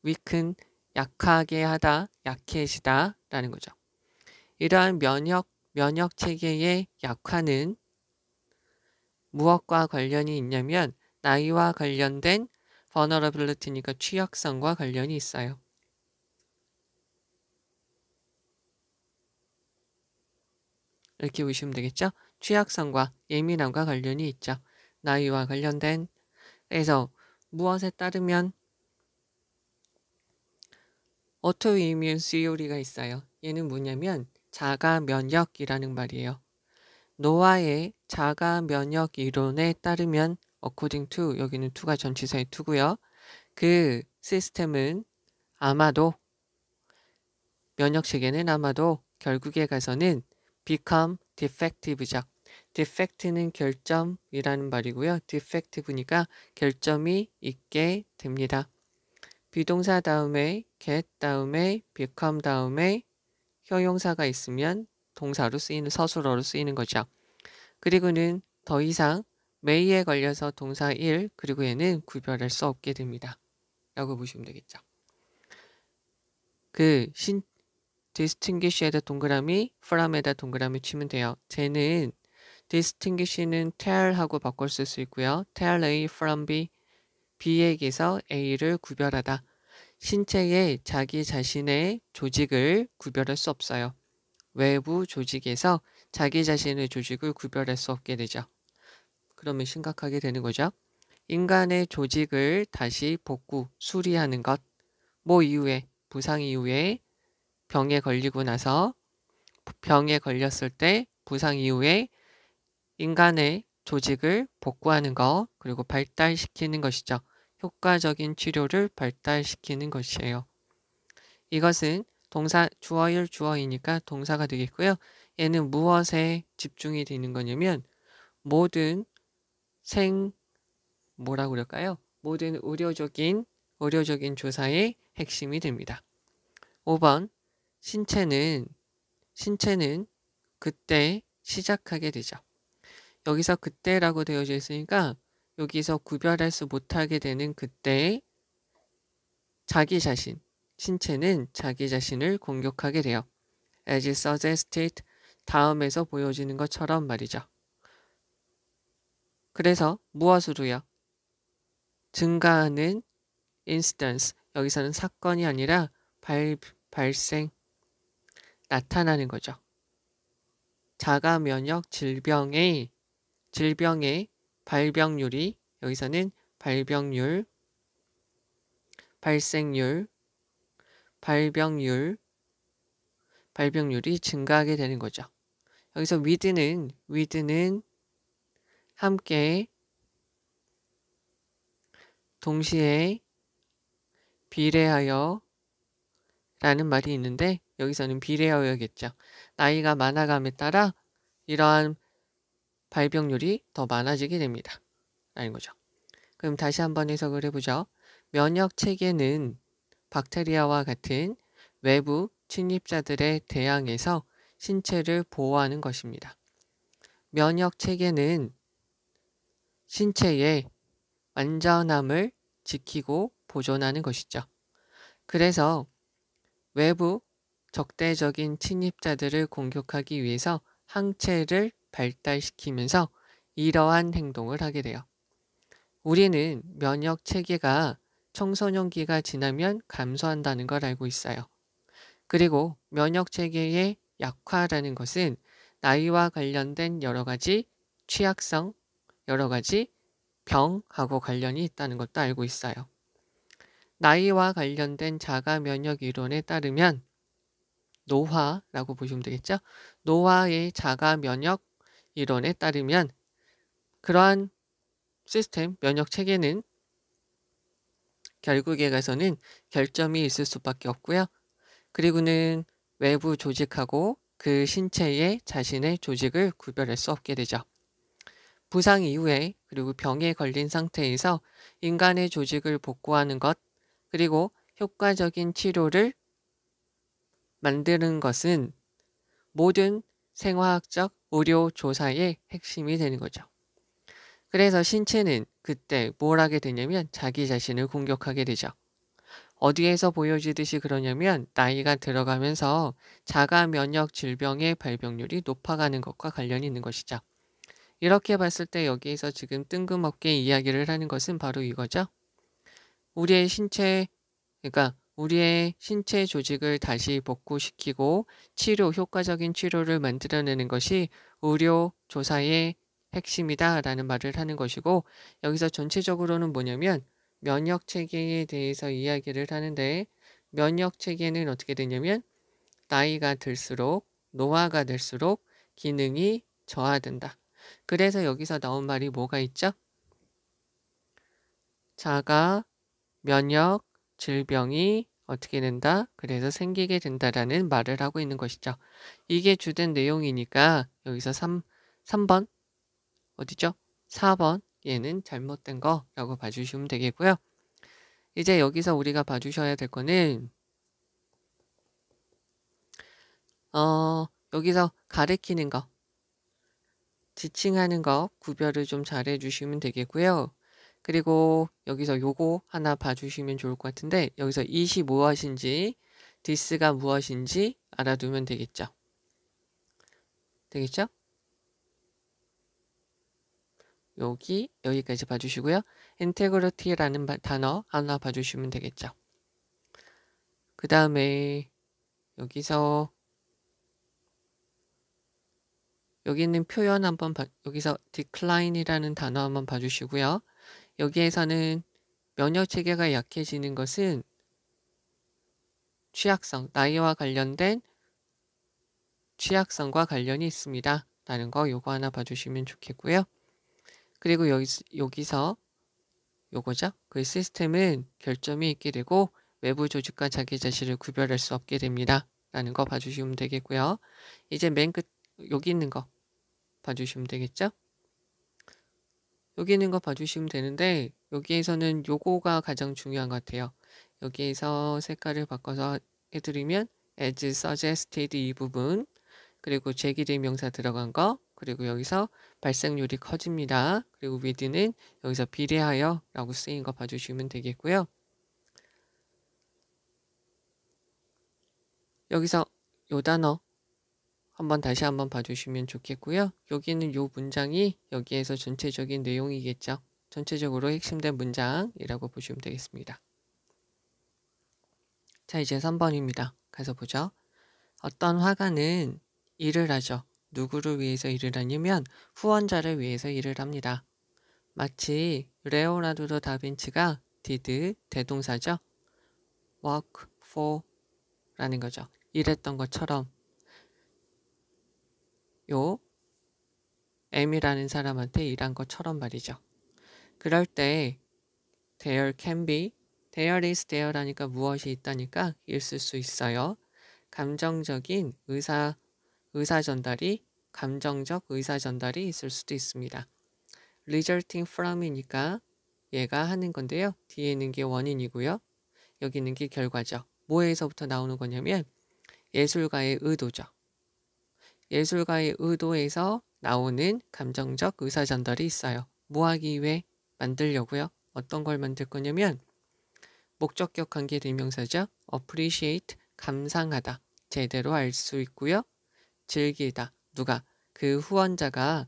w e a k e 약하게 하다 약해지다라는 거죠. 이러한 면역 면역 체계의 약화는 무엇과 관련이 있냐면 나이와 관련된 버너러블리티니까 취약성과 관련이 있어요. 이렇게 보시면 되겠죠. 취약성과 예민함과 관련이 있죠. 나이와 관련된 그래서 무엇에 따르면 어토이뮨 시오리가 있어요. 얘는 뭐냐면 자가 면역이라는 말이에요. 노아의 자가 면역 이론에 따르면 according to 여기는 to가 전치사의 to고요. 그 시스템은 아마도 면역 체계는 아마도 결국에 가서는 become defective죠. defect는 결점이라는 말이고요. defective니까 결점이 있게 됩니다. 비동사 다음에 get 다음에 become 다음에 형용사가 있으면 동사로 쓰이는 서술어로 쓰이는 거죠. 그리고는 더 이상 may에 걸려서 동사 1 그리고 얘는 구별할 수 없게 됩니다. 라고 보시면 되겠죠. 그 신, distinguish에다 동그라미, from에다 동그라미 치면 돼요. 쟤는 distinguish는 tell하고 바꿔 쓸수 있고요. tell A from B, B에게서 A를 구별하다. 신체의 자기 자신의 조직을 구별할 수 없어요. 외부 조직에서 자기 자신의 조직을 구별할 수 없게 되죠. 그러면 심각하게 되는 거죠. 인간의 조직을 다시 복구, 수리하는 것. 뭐 이후에, 부상 이후에, 병에 걸리고 나서, 병에 걸렸을 때, 부상 이후에 인간의 조직을 복구하는 것, 그리고 발달시키는 것이죠. 효과적인 치료를 발달시키는 것이에요. 이것은 동사 주어일 주어이니까 동사가 되겠고요. 얘는 무엇에 집중이 되는 거냐면 모든 생 뭐라 그럴까요? 모든 의료적인 의료적인 조사의 핵심이 됩니다. 5번 신체는 신체는 그때 시작하게 되죠. 여기서 그때라고 되어져 있으니까 여기서 구별하지 못하게 되는 그때 자기 자신, 신체는 자기 자신을 공격하게 돼요. as suggested 다음에서 보여지는 것처럼 말이죠. 그래서 무엇으로요? 증가하는 instance, 여기서는 사건이 아니라 발, 발생, 나타나는 거죠. 자가 면역 질병의 질병의 발병률이 여기서는 발병률, 발생률, 발병률, 발병률이 증가하게 되는 거죠. 여기서 위드는 위드는 함께 동시에 비례하여 라는 말이 있는데 여기서는 비례하여겠죠. 나이가 많아감에 따라 이러한 발병률이 더 많아지게 됩니다. 라는 거죠. 그럼 다시 한번 해석을 해보죠. 면역 체계는 박테리아와 같은 외부 침입자들의 대항에서 신체를 보호하는 것입니다. 면역 체계는 신체의 완전함을 지키고 보존하는 것이죠. 그래서 외부 적대적인 침입자들을 공격하기 위해서 항체를 발달시키면서 이러한 행동을 하게 돼요. 우리는 면역 체계가 청소년기가 지나면 감소한다는 걸 알고 있어요. 그리고 면역 체계의 약화라는 것은 나이와 관련된 여러 가지 취약성, 여러 가지 병하고 관련이 있다는 것도 알고 있어요. 나이와 관련된 자가 면역 이론에 따르면 노화라고 보시면 되겠죠. 노화의 자가 면역 이론에 따르면 그러한 시스템 면역 체계는 결국에 가서는 결점이 있을 수밖에 없고요. 그리고는 외부 조직하고 그 신체의 자신의 조직을 구별할 수 없게 되죠. 부상 이후에 그리고 병에 걸린 상태에서 인간의 조직을 복구하는 것 그리고 효과적인 치료를 만드는 것은 모든 생화학적 의료 조사의 핵심이 되는 거죠. 그래서 신체는 그때 뭘 하게 되냐면 자기 자신을 공격하게 되죠. 어디에서 보여지듯이 그러냐면 나이가 들어가면서 자가 면역 질병의 발병률이 높아가는 것과 관련이 있는 것이죠. 이렇게 봤을 때 여기에서 지금 뜬금없게 이야기를 하는 것은 바로 이거죠. 우리의 신체, 그러니까 우리의 신체 조직을 다시 복구시키고 치료, 효과적인 치료를 만들어내는 것이 의료 조사의 핵심이다 라는 말을 하는 것이고 여기서 전체적으로는 뭐냐면 면역 체계에 대해서 이야기를 하는데 면역 체계는 어떻게 되냐면 나이가 들수록 노화가 될수록 기능이 저하된다. 그래서 여기서 나온 말이 뭐가 있죠? 자가, 면역, 질병이 어떻게 된다? 그래서 생기게 된다라는 말을 하고 있는 것이죠. 이게 주된 내용이니까 여기서 3, 3번 어디죠? 4번 얘는 잘못된 거라고 봐주시면 되겠고요. 이제 여기서 우리가 봐주셔야 될 거는 어 여기서 가르키는 거 지칭하는 거 구별을 좀 잘해 주시면 되겠고요. 그리고 여기서 요거 하나 봐주시면 좋을 것 같은데 여기서 이시 무엇인지 뭐 디스가 무엇인지 알아두면 되겠죠. 되겠죠? 여기 여기까지 봐주시고요. 인테그리티라는 단어 하나 봐주시면 되겠죠. 그 다음에 여기서 여기 있는 표현 한번 봐, 여기서 decline이라는 단어 한번 봐주시고요. 여기에서는 면역 체계가 약해지는 것은 취약성, 나이와 관련된 취약성과 관련이 있습니다. 라는 거 요거 하나 봐주시면 좋겠고요. 그리고 여기, 여기서 요거죠. 그 시스템은 결점이 있게 되고 외부 조직과 자기 자신을 구별할 수 없게 됩니다. 라는 거 봐주시면 되겠고요. 이제 맨 끝 여기 있는 거 봐주시면 되겠죠. 여기 있는 거 봐주시면 되는데 여기에서는 요거가 가장 중요한 것 같아요. 여기에서 색깔을 바꿔서 해드리면 as suggested 이 부분 그리고 제기된 명사 들어간 거 그리고 여기서 발생률이 커집니다. 그리고 with는 여기서 비례하여 라고 쓰인 거 봐주시면 되겠고요. 여기서 요 단어 한번 다시 한번 봐주시면 좋겠고요. 여기는 요 문장이 여기에서 전체적인 내용이겠죠. 전체적으로 핵심된 문장이라고 보시면 되겠습니다. 자 이제 3번입니다. 가서 보죠. 어떤 화가는 일을 하죠. 누구를 위해서 일을 하냐면 후원자를 위해서 일을 합니다. 마치 레오나르도 다빈치가 did 대동사죠. work for 라는 거죠. 일했던 것처럼 요 M이라는 사람한테 일한 것처럼 말이죠. 그럴 때 there can be, there is there라니까 무엇이 있다니까 있을 수 있어요. 감정적인 의사, 의사 전달이 감정적 의사 전달이 있을 수도 있습니다. resulting from이니까 얘가 하는 건데요. 뒤에 있는 게 원인이고요. 여기 있는 게 결과죠. 뭐에서부터 나오는 거냐면 예술가의 의도죠. 예술가의 의도에서 나오는 감정적 의사전달이 있어요. 뭐 하기 위해 만들려고요? 어떤 걸 만들 거냐면 목적격 관계 대명사죠. appreciate, 감상하다, 제대로 알 수 있고요. 즐기다, 누가, 그 후원자가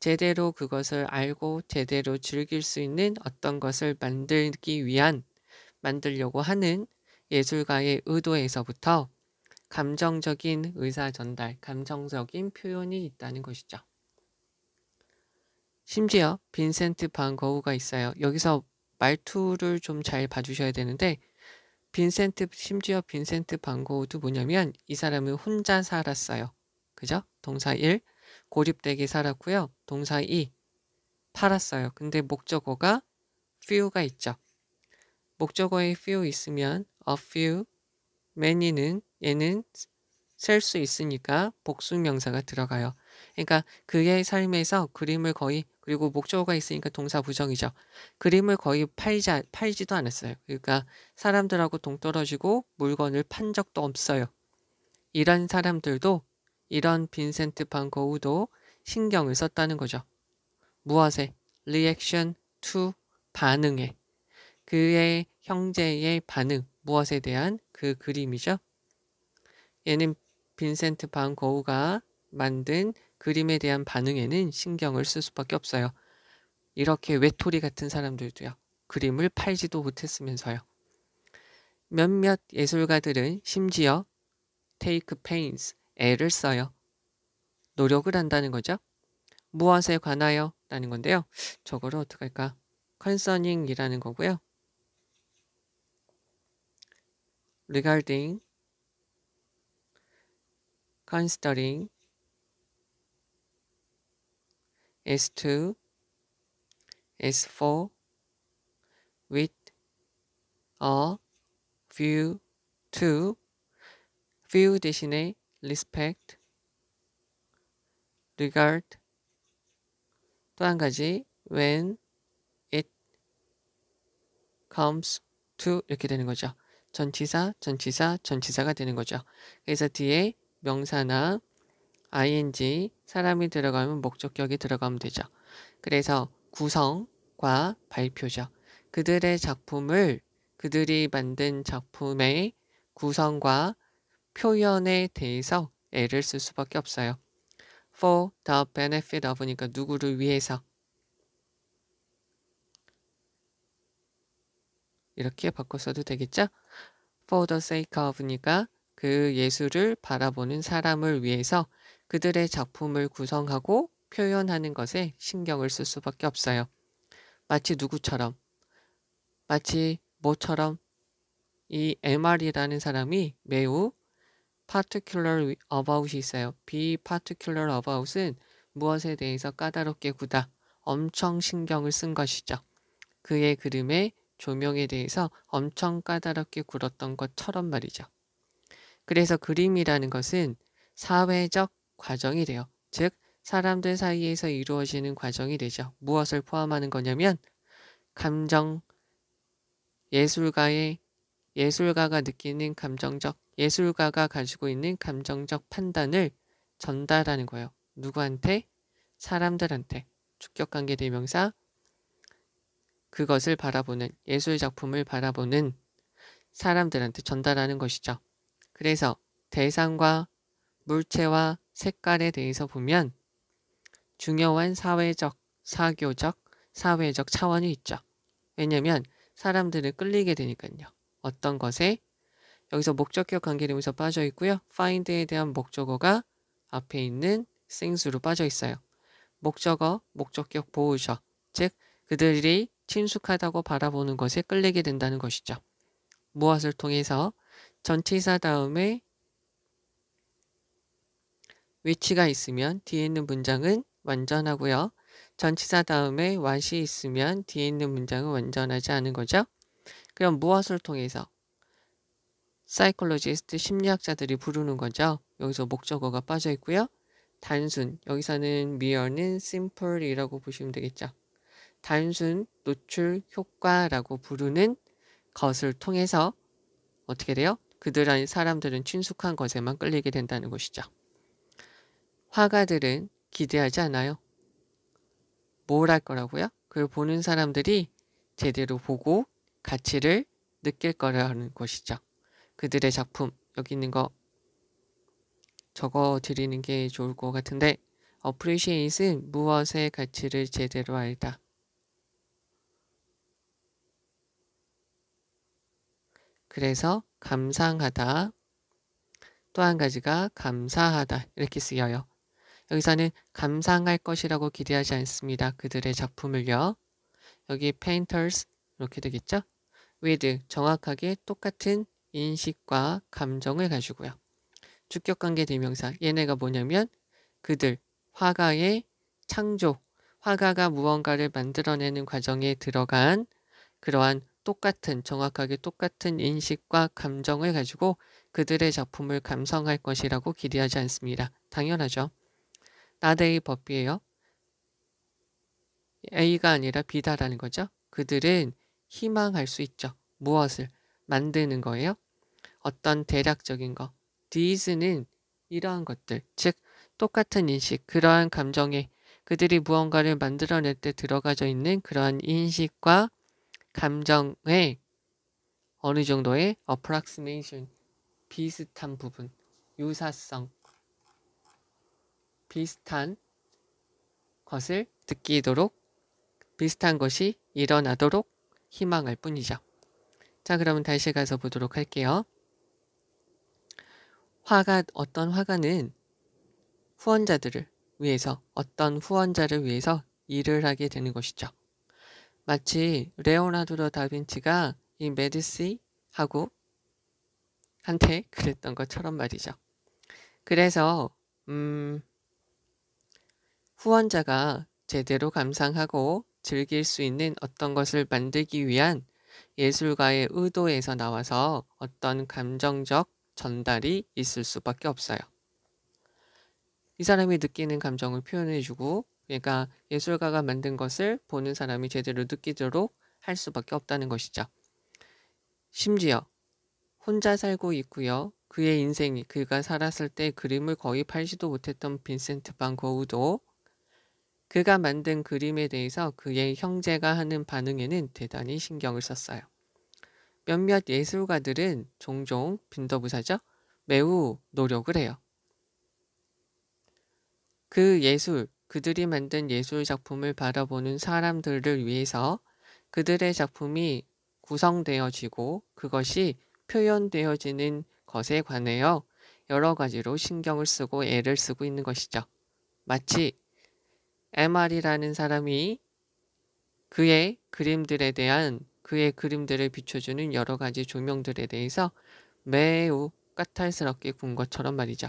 제대로 그것을 알고 제대로 즐길 수 있는 어떤 것을 만들기 위한, 만들려고 하는 예술가의 의도에서부터 감정적인 의사 전달, 감정적인 표현이 있다는 것이죠. 심지어 빈센트 반 거우가 있어요. 여기서 말투를 좀 잘 봐주셔야 되는데 빈센트 심지어 빈센트 반 거우도 뭐냐면 이 사람은 혼자 살았어요. 그죠? 동사 1 고립되게 살았고요. 동사 2 팔았어요. 근데 목적어가 few가 있죠. 목적어에 few 있으면 a few, many는 얘는 셀 수 있으니까 복수명사가 들어가요. 그러니까 그의 삶에서 그림을 거의 그리고 목적어가 있으니까 동사 부정이죠. 그림을 거의 팔지 팔지도 않았어요. 그러니까 사람들하고 동떨어지고 물건을 판 적도 없어요. 이런 사람들도 이런 빈센트 반거우도 신경을 썼다는 거죠. 무엇에? reaction to 반응에. 그의 형제의 반응, 무엇에 대한 그 그림이죠. 얘는 빈센트 반 거우가 만든 그림에 대한 반응에는 신경을 쓸 수밖에 없어요. 이렇게 외톨이 같은 사람들도요. 그림을 팔지도 못했으면서요. 몇몇 예술가들은 심지어 take pains, 애를 써요. 노력을 한다는 거죠. 무엇에 관하여 라는 건데요. 저거를 어떻게 할까? concerning 이라는 거고요. regarding considering S2, S4 with a view to view 대신에 respect, regard 또 한 가지 when it comes to 이렇게 되는 거죠. 전치사, 전치사, 전치사가 되는 거죠. 그래서 뒤에 명사나 ing 사람이 들어가면 목적격이 들어가면 되죠. 그래서 구성과 발표죠. 그들의 작품을 그들이 만든 작품의 구성과 표현에 대해서 애를 쓸 수밖에 없어요. for the benefit of니까 누구를 위해서 이렇게 바꿔 써도 되겠죠? for the sake of니까 그 예술을 바라보는 사람을 위해서 그들의 작품을 구성하고 표현하는 것에 신경을 쓸 수밖에 없어요. 마치 누구처럼, 마치 뭐처럼 이 MR이라는 사람이 매우 particular about이 있어요. be particular about은 무엇에 대해서 까다롭게 구다. 엄청 신경을 쓴 것이죠. 그의 그림의 조명에 대해서 엄청 까다롭게 굴었던 것처럼 말이죠. 그래서 그림이라는 것은 사회적 과정이 돼요. 즉 사람들 사이에서 이루어지는 과정이 되죠. 무엇을 포함하는 거냐면 감정, 예술가의 예술가가 느끼는 감정적, 예술가가 가지고 있는 감정적 판단을 전달하는 거예요. 누구한테? 사람들한테. 주격관계 대명사 그것을 바라보는 예술 작품을 바라보는 사람들한테 전달하는 것이죠. 그래서 대상과 물체와 색깔에 대해서 보면 중요한 사회적, 사교적, 사회적 차원이 있죠. 왜냐하면 사람들을 끌리게 되니까요. 어떤 것에 여기서 목적격 관계대명사 빠져 있고요. find에 대한 목적어가 앞에 있는 생수로 빠져 있어요. 목적어, 목적격 보호적, 즉 그들이 친숙하다고 바라보는 것에 끌리게 된다는 것이죠. 무엇을 통해서 전치사 다음에 위치가 있으면 뒤에 있는 문장은 완전하고요. 전치사 다음에 완시 있으면 뒤에 있는 문장은 완전하지 않은 거죠. 그럼 무엇을 통해서? 사이콜로지스트 심리학자들이 부르는 거죠. 여기서 목적어가 빠져 있고요. 단순, 여기서는 미어는 simple이라고 보시면 되겠죠. 단순, 노출, 효과라고 부르는 것을 통해서 어떻게 돼요? 그들의 사람들은 친숙한 것에만 끌리게 된다는 것이죠. 화가들은 기대하지 않아요. 뭘 할 거라고요? 그걸 보는 사람들이 제대로 보고 가치를 느낄 거라는 것이죠. 그들의 작품 여기 있는 거 적어 드리는 게 좋을 것 같은데 appreciate은 무엇의 가치를 제대로 알다. 그래서 감상하다. 또 한 가지가 감사하다. 이렇게 쓰여요. 여기서는 감상할 것이라고 기대하지 않습니다. 그들의 작품을요. 여기 painters 이렇게 되겠죠? with 정확하게 똑같은 인식과 감정을 가지고요. 주격관계 대명사 얘네가 뭐냐면 그들 화가의 창조 화가가 무언가를 만들어내는 과정에 들어간 그러한 똑같은 정확하게 똑같은 인식과 감정을 가지고 그들의 작품을 감상할 것이라고 기대하지 않습니다. 당연하죠. 나대의 법이에요. A가 아니라 B다라는 거죠. 그들은 희망할 수 있죠. 무엇을 만드는 거예요? 어떤 대략적인 거. These는 이러한 것들, 즉 똑같은 인식, 그러한 감정에 그들이 무언가를 만들어낼 때 들어가져 있는 그러한 인식과 감정의 어느 정도의 approximation 비슷한 부분 유사성 비슷한 것을 느끼도록 비슷한 것이 일어나도록 희망할 뿐이죠. 자 그러면 다시 가서 보도록 할게요. 화가 어떤 화가는 후원자들을 위해서 어떤 후원자를 위해서 일을 하게 되는 것이죠. 마치 레오나드로 다빈치가 이 메디시하고 한테 그랬던 것처럼 말이죠. 그래서 음, 후원자가 제대로 감상하고 즐길 수 있는 어떤 것을 만들기 위한 예술가의 의도에서 나와서 어떤 감정적 전달이 있을 수밖에 없어요. 이 사람이 느끼는 감정을 표현해주고 그러니까 예술가가 만든 것을 보는 사람이 제대로 느끼도록 할 수밖에 없다는 것이죠. 심지어 혼자 살고 있고요. 그의 인생이 그가 살았을 때 그림을 거의 팔지도 못했던 빈센트 반거우도 그가 만든 그림에 대해서 그의 형제가 하는 반응에는 대단히 신경을 썼어요. 몇몇 예술가들은 종종 빈더부사죠. 매우 노력을 해요. 그 예술, 그들이 만든 예술 작품을 바라보는 사람들을 위해서 그들의 작품이 구성되어지고 그것이 표현되어지는 것에 관하여 여러 가지로 신경을 쓰고 애를 쓰고 있는 것이죠. 마치 MR이라는 사람이 그의 그림들에 대한 그의 그림들을 비춰주는 여러 가지 조명들에 대해서 매우 까탈스럽게 군 것처럼 말이죠.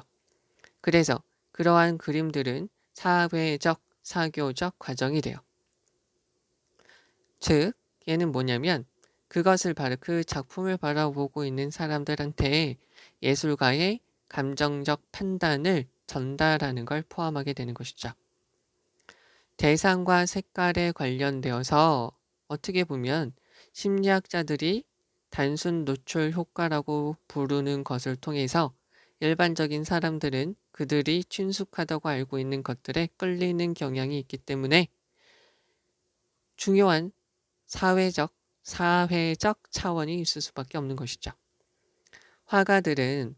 그래서 그러한 그림들은 사회적, 사교적 과정이 돼요. 즉, 얘는 뭐냐면 그것을 바로 그 작품을 바라보고 있는 사람들한테 예술가의 감정적 판단을 전달하는 걸 포함하게 되는 것이죠. 대상과 색깔에 관련되어서 어떻게 보면 심리학자들이 단순 노출 효과라고 부르는 것을 통해서 일반적인 사람들은 그들이 친숙하다고 알고 있는 것들에 끌리는 경향이 있기 때문에 중요한 사회적, 사회적 차원이 있을 수밖에 없는 것이죠. 화가들은,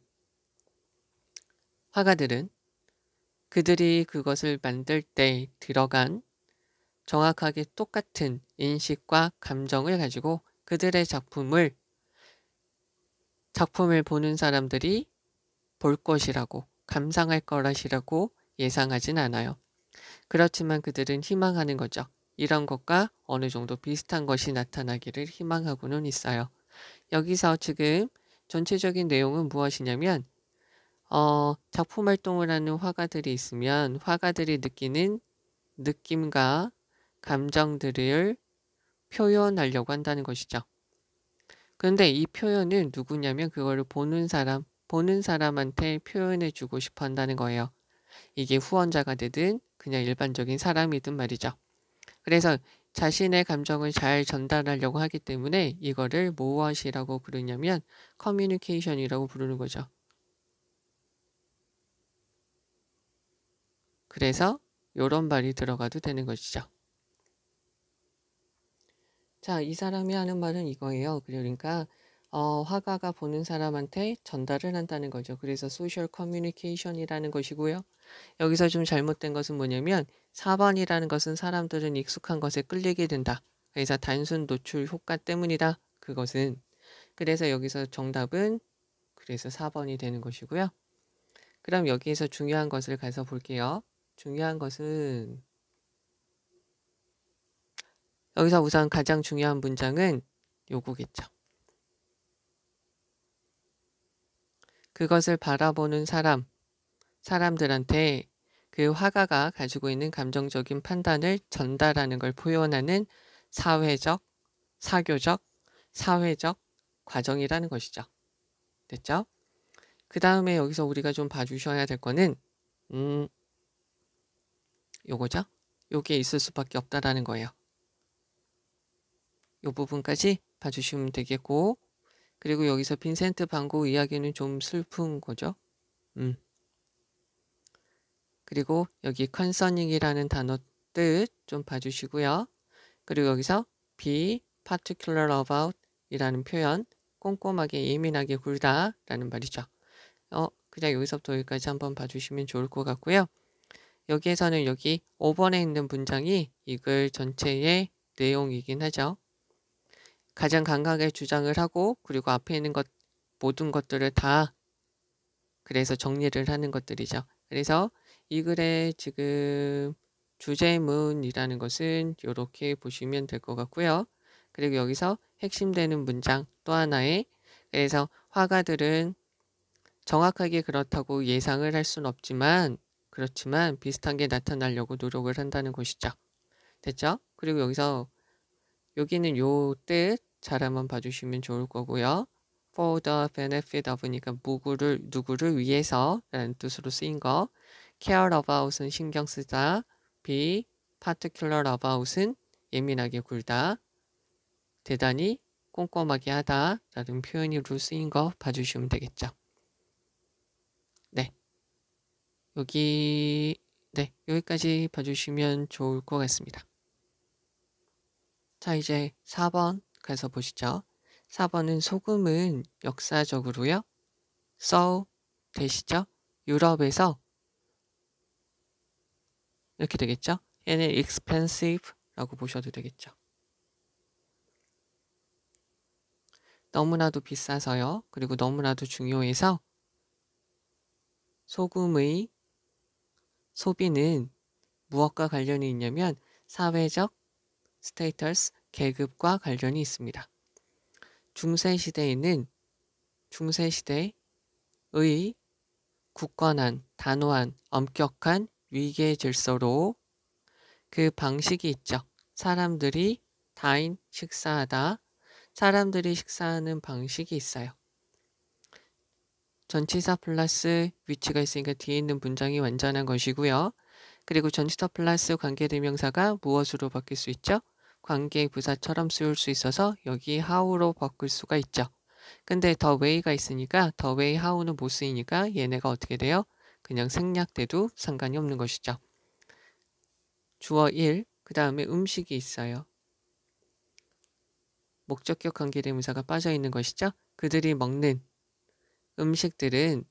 화가들은 그들이 그것을 만들 때 들어간 정확하게 똑같은 인식과 감정을 가지고 그들의 작품을 작품을 보는 사람들이 볼 것이라고 감상할 것이라고 예상하진 않아요. 그렇지만 그들은 희망하는 거죠. 이런 것과 어느 정도 비슷한 것이 나타나기를 희망하고는 있어요. 여기서 지금 전체적인 내용은 무엇이냐면 어, 작품 활동을 하는 화가들이 있으면 화가들이 느끼는 느낌과 감정들을 표현하려고 한다는 것이죠. 그런데 이 표현은 누구냐면 그거를 보는 사람, 보는 사람한테 표현해주고 싶어 한다는 거예요. 이게 후원자가 되든 그냥 일반적인 사람이든 말이죠. 그래서 자신의 감정을 잘 전달하려고 하기 때문에 이거를 무엇이라고 부르냐면 커뮤니케이션이라고 부르는 거죠. 그래서 이런 말이 들어가도 되는 것이죠. 자, 이 사람이 하는 말은 이거예요. 그러니까 어, 화가가 보는 사람한테 전달을 한다는 거죠. 그래서 소셜 커뮤니케이션이라는 것이고요. 여기서 좀 잘못된 것은 뭐냐면 4번이라는 것은 사람들은 익숙한 것에 끌리게 된다. 그래서 단순 노출 효과 때문이다. 그것은 그래서 여기서 정답은 그래서 4번이 되는 것이고요. 그럼 여기에서 중요한 것을 가서 볼게요. 중요한 것은 여기서 우선 가장 중요한 문장은 요거겠죠. 그것을 바라보는 사람, 사람들한테 그 화가가 가지고 있는 감정적인 판단을 전달하는 걸 표현하는 사회적, 사교적, 사회적 과정이라는 것이죠. 됐죠? 그 다음에 여기서 우리가 좀 봐주셔야 될 거는 음, 요거죠. 요게 있을 수밖에 없다라는 거예요. 요 부분까지 봐주시면 되겠고 그리고 여기서 빈센트 반고 이야기는 좀 슬픈 거죠. 음. 그리고 여기 컨서닝이라는 단어 뜻 좀 봐주시고요. 그리고 여기서 be particular about 이라는 표현 꼼꼼하게 예민하게 굴다 라는 말이죠. 어, 그냥 여기서부터 여기까지 한번 봐주시면 좋을 것 같고요. 여기에서는 여기 5번에 있는 문장이 이 글 전체의 내용이긴 하죠. 가장 강하게 주장을 하고 그리고 앞에 있는 것 모든 것들을 다 그래서 정리를 하는 것들이죠. 그래서 이 글의 지금 주제문이라는 것은 이렇게 보시면 될 것 같고요. 그리고 여기서 핵심되는 문장 또 하나의 그래서 화가들은 정확하게 그렇다고 예상을 할 수는 없지만 그렇지만 비슷한 게 나타나려고 노력을 한다는 것이죠. 됐죠? 그리고 여기서 여기는 요뜻 잘 한번 봐주시면 좋을 거고요. For the benefit of니까 그러니까 누구를, 누구를 위해서 라는 뜻으로 쓰인 거 care about은 신경 쓰다 be particular about은 예민하게 굴다 대단히 꼼꼼하게 하다 라는 표현으로 쓰인 거 봐주시면 되겠죠. 네. 여기, 네. 여기까지 봐주시면 좋을 것 같습니다. 자, 이제 4번 반복해서 보시죠. 4번은 소금은 역사적으로요. so 되시죠? 유럽에서 이렇게 되겠죠? 얘는 expensive라고 보셔도 되겠죠. 너무나도 비싸서요. 그리고 너무나도 중요해서 소금의 소비는 무엇과 관련이 있냐면 사회적 status, 계급과 관련이 있습니다. 중세시대에는 중세시대의 굳건한, 단호한, 엄격한 위계 질서로 그 방식이 있죠. 사람들이 다인 식사하다, 사람들이 식사하는 방식이 있어요. 전치사 플러스 위치가 있으니까 뒤에 있는 문장이 완전한 것이고요. 그리고 전치사 플러스 관계대명사가 무엇으로 바뀔 수 있죠? 관계 부사처럼 쓰일 수 있어서 여기 how로 바꿀 수가 있죠. 근데 더 way가 있으니까 더 way how는 못 쓰이니까 얘네가 어떻게 돼요? 그냥 생략돼도 상관이 없는 것이죠. 주어 1, 그 다음에 음식이 있어요. 목적격 관계대명사가 빠져있는 것이죠. 그들이 먹는 음식들은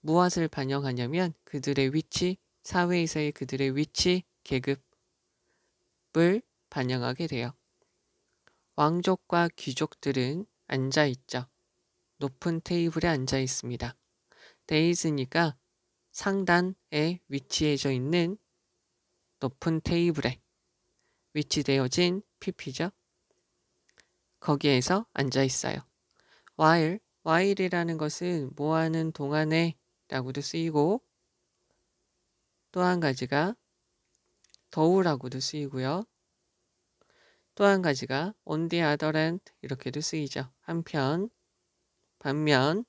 무엇을 반영하냐면 그들의 위치, 사회에서의 그들의 위치, 계급을 반영하게 돼요. 왕족과 귀족들은 앉아 있죠. 높은 테이블에 앉아 있습니다. 데이즈니까 상단에 위치해져 있는 높은 테이블에 위치되어진 PP죠. 거기에서 앉아 있어요. while, while이라는 것은 뭐하는 동안에 라고도 쓰이고 또 한 가지가 더우라고도 쓰이고요. 또한 가지가 on the other hand 이렇게도 쓰이죠. 한편, 반면,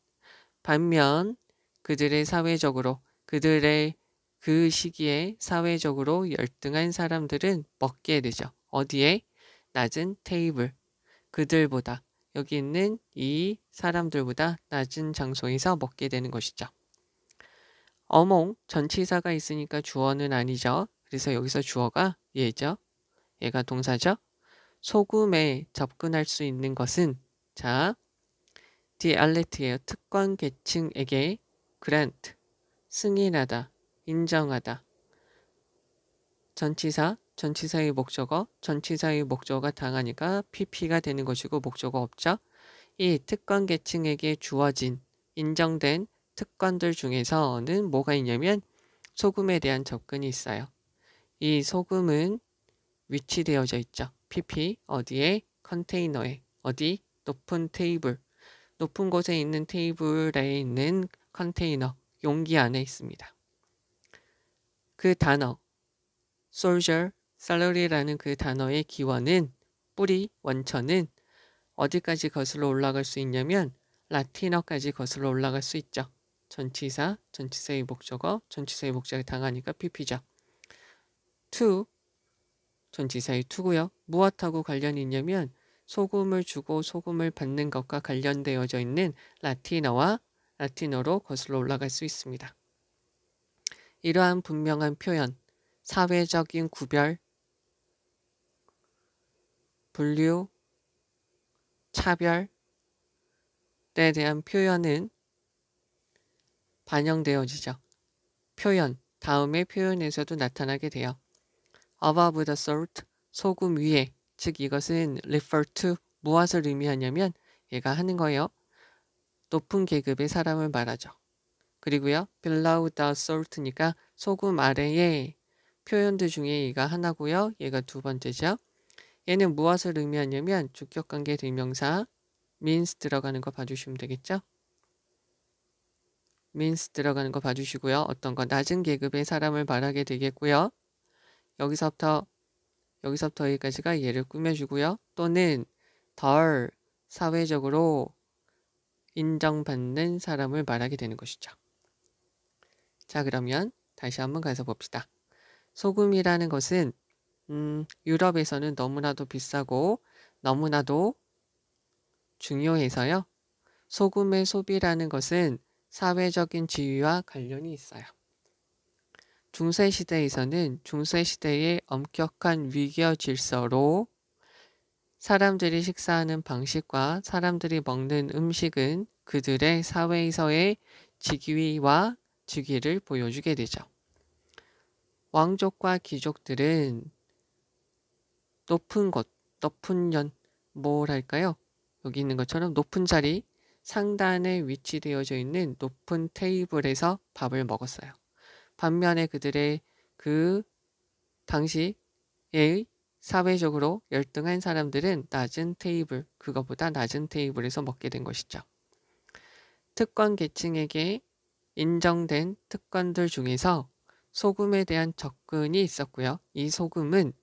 반면 그들의 사회적으로 그들의 그 시기에 사회적으로 열등한 사람들은 먹게 되죠. 어디에? 낮은 테이블. 그들보다 여기 있는 이 사람들보다 낮은 장소에서 먹게 되는 것이죠. 어몽 전치사가 있으니까 주어는 아니죠. 그래서 여기서 주어가 얘죠. 얘가 동사죠. 소금에 접근할 수 있는 것은 자, 디알레트예요. 특권 계층에게 그랜트, 승인하다, 인정하다. 전치사, 전치사의 목적어, 전치사의 목적어가 당하니까 PP가 되는 것이고 목적어 없죠. 이 특권 계층에게 주어진, 인정된 특권들 중에서는 뭐가 있냐면 소금에 대한 접근이 있어요. 이 소금은 위치되어져 있죠. pp 어디에 컨테이너에 어디 높은 테이블 높은 곳에 있는 테이블에 있는 컨테이너 용기 안에 있습니다. 그 단어 soldier, salary라는 그 단어의 기원은 뿌리, 원천은 어디까지 거슬러 올라갈 수 있냐면 라틴어까지 거슬러 올라갈 수 있죠. 전치사, 전치사의 목적어, 전치사의 목적에 당하니까 PP죠. to 전 지사의 투고요. 무엇하고 관련이 있냐면 소금을 주고 소금을 받는 것과 관련되어져 있는 라틴어와 라틴어로 거슬러 올라갈 수 있습니다. 이러한 분명한 표현, 사회적인 구별, 분류, 차별에 대한 표현은 반영되어지죠. 표현, 다음의 표현에서도 나타나게 돼요. above the salt, 소금 위에. 즉 이것은 refer to 무엇을 의미하냐면 얘가 하는 거예요. 높은 계급의 사람을 말하죠. 그리고요. below the salt니까 소금 아래에 표현들 중에 얘가 하나고요. 얘가 두 번째죠. 얘는 무엇을 의미하냐면 주격관계 대명사 means 들어가는 거 봐주시면 되겠죠. means 들어가는 거 봐주시고요. 어떤 거 낮은 계급의 사람을 말하게 되겠고요. 여기서부터 여기서부터 여기까지가 예를 꾸며주고요. 또는 덜 사회적으로 인정받는 사람을 말하게 되는 것이죠. 자 그러면 다시 한번 가서 봅시다. 소금이라는 것은 음, 유럽에서는 너무나도 비싸고 너무나도 중요해서요. 소금의 소비라는 것은 사회적인 지위와 관련이 있어요. 중세시대에서는 중세시대의 엄격한 위교 질서로 사람들이 식사하는 방식과 사람들이 먹는 음식은 그들의 사회에서의 직위와 직위를 보여주게 되죠. 왕족과 귀족들은 높은 곳, 높은 연, 뭐랄까요? 여기 있는 것처럼 높은 자리, 상단에 위치되어져 있는 높은 테이블에서 밥을 먹었어요. 반면에 그들의 그 당시의 사회적으로 열등한 사람들은 낮은 테이블, 그것보다 낮은 테이블에서 먹게 된 것이죠. 특권 계층에게 인정된 특권들 중에서 소금에 대한 접근이 있었고요. 이 소금은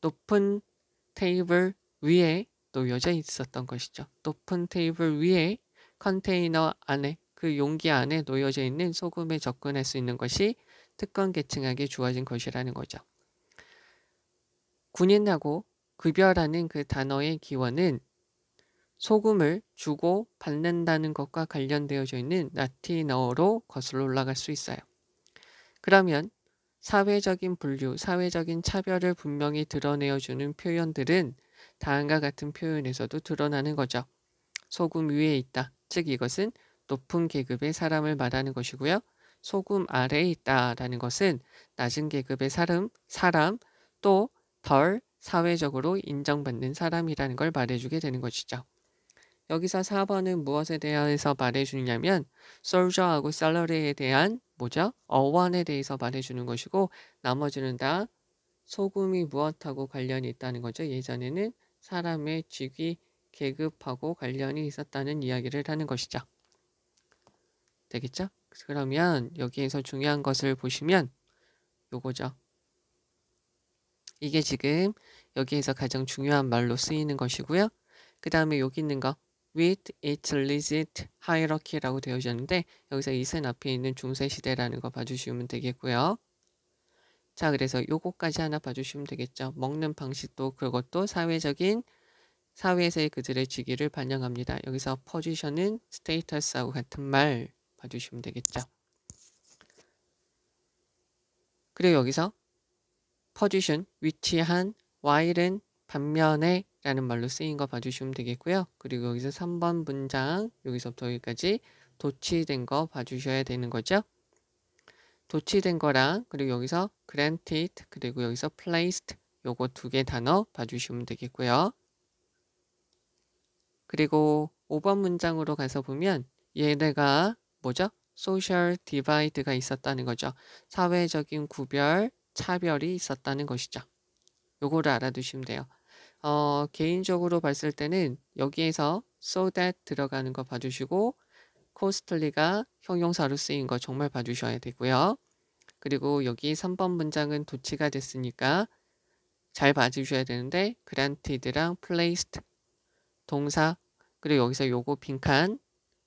높은 테이블 위에 놓여져 있었던 것이죠. 높은 테이블 위에 컨테이너 안에 그 용기 안에 놓여져 있는 소금에 접근할 수 있는 것이 특권 계층에게 주어진 것이라는 거죠. 군인하고 급여라는 그 단어의 기원은 소금을 주고 받는다는 것과 관련되어져 있는 라틴어로 거슬러 올라갈 수 있어요. 그러면 사회적인 분류, 사회적인 차별을 분명히 드러내어주는 표현들은 다음과 같은 표현에서도 드러나는 거죠. 소금 위에 있다. 즉 이것은 높은 계급의 사람을 말하는 것이고요. 소금 아래에 있다라는 것은 낮은 계급의 사람, 사람 또 덜 사회적으로 인정받는 사람이라는 걸 말해주게 되는 것이죠. 여기서 4번은 무엇에 대해서 말해주냐면 soldier하고 salary에 대한 뭐죠? 어원에 대해서 말해주는 것이고 나머지는 다 소금이 무엇하고 관련이 있다는 거죠. 예전에는 사람의 직위, 계급하고 관련이 있었다는 이야기를 하는 것이죠. 되겠죠? 그러면 여기에서 중요한 것을 보시면 요거죠. 이게 지금 여기에서 가장 중요한 말로 쓰이는 것이고요. 그 다음에 여기 있는 거 with its legit hierarchy라고 되어 있는데 여기서 이 센 앞에 있는 중세시대라는 거 봐주시면 되겠고요. 자 그래서 요거까지 하나 봐주시면 되겠죠. 먹는 방식도 그것도 사회적인 사회에서의 그들의 직위를 반영합니다. 여기서 p o s i t i 지션은 t a t u s 하고 같은 말 봐주시면 되겠죠. 그리고 여기서 position, 위치한 while은 반면에 라는 말로 쓰인 거 봐주시면 되겠고요. 그리고 여기서 3번 문장 여기서부터 여기까지 도치된 거 봐주셔야 되는 거죠. 도치된 거랑 그리고 여기서 granted 그리고 여기서 placed 요거 두 개 단어 봐주시면 되겠고요. 그리고 5번 문장으로 가서 보면 얘네가 뭐죠? social divide가 있었다는 거죠. 사회적인 구별, 차별이 있었다는 것이죠. 요거를 알아두시면 돼요. 어, 개인적으로 봤을 때는 여기에서 so that 들어가는 거 봐주시고 costly가 형용사로 쓰인 거 정말 봐주셔야 되고요. 그리고 여기 3번 문장은 도치가 됐으니까 잘 봐주셔야 되는데 granted랑 placed 동사 그리고 여기서 요거 빈칸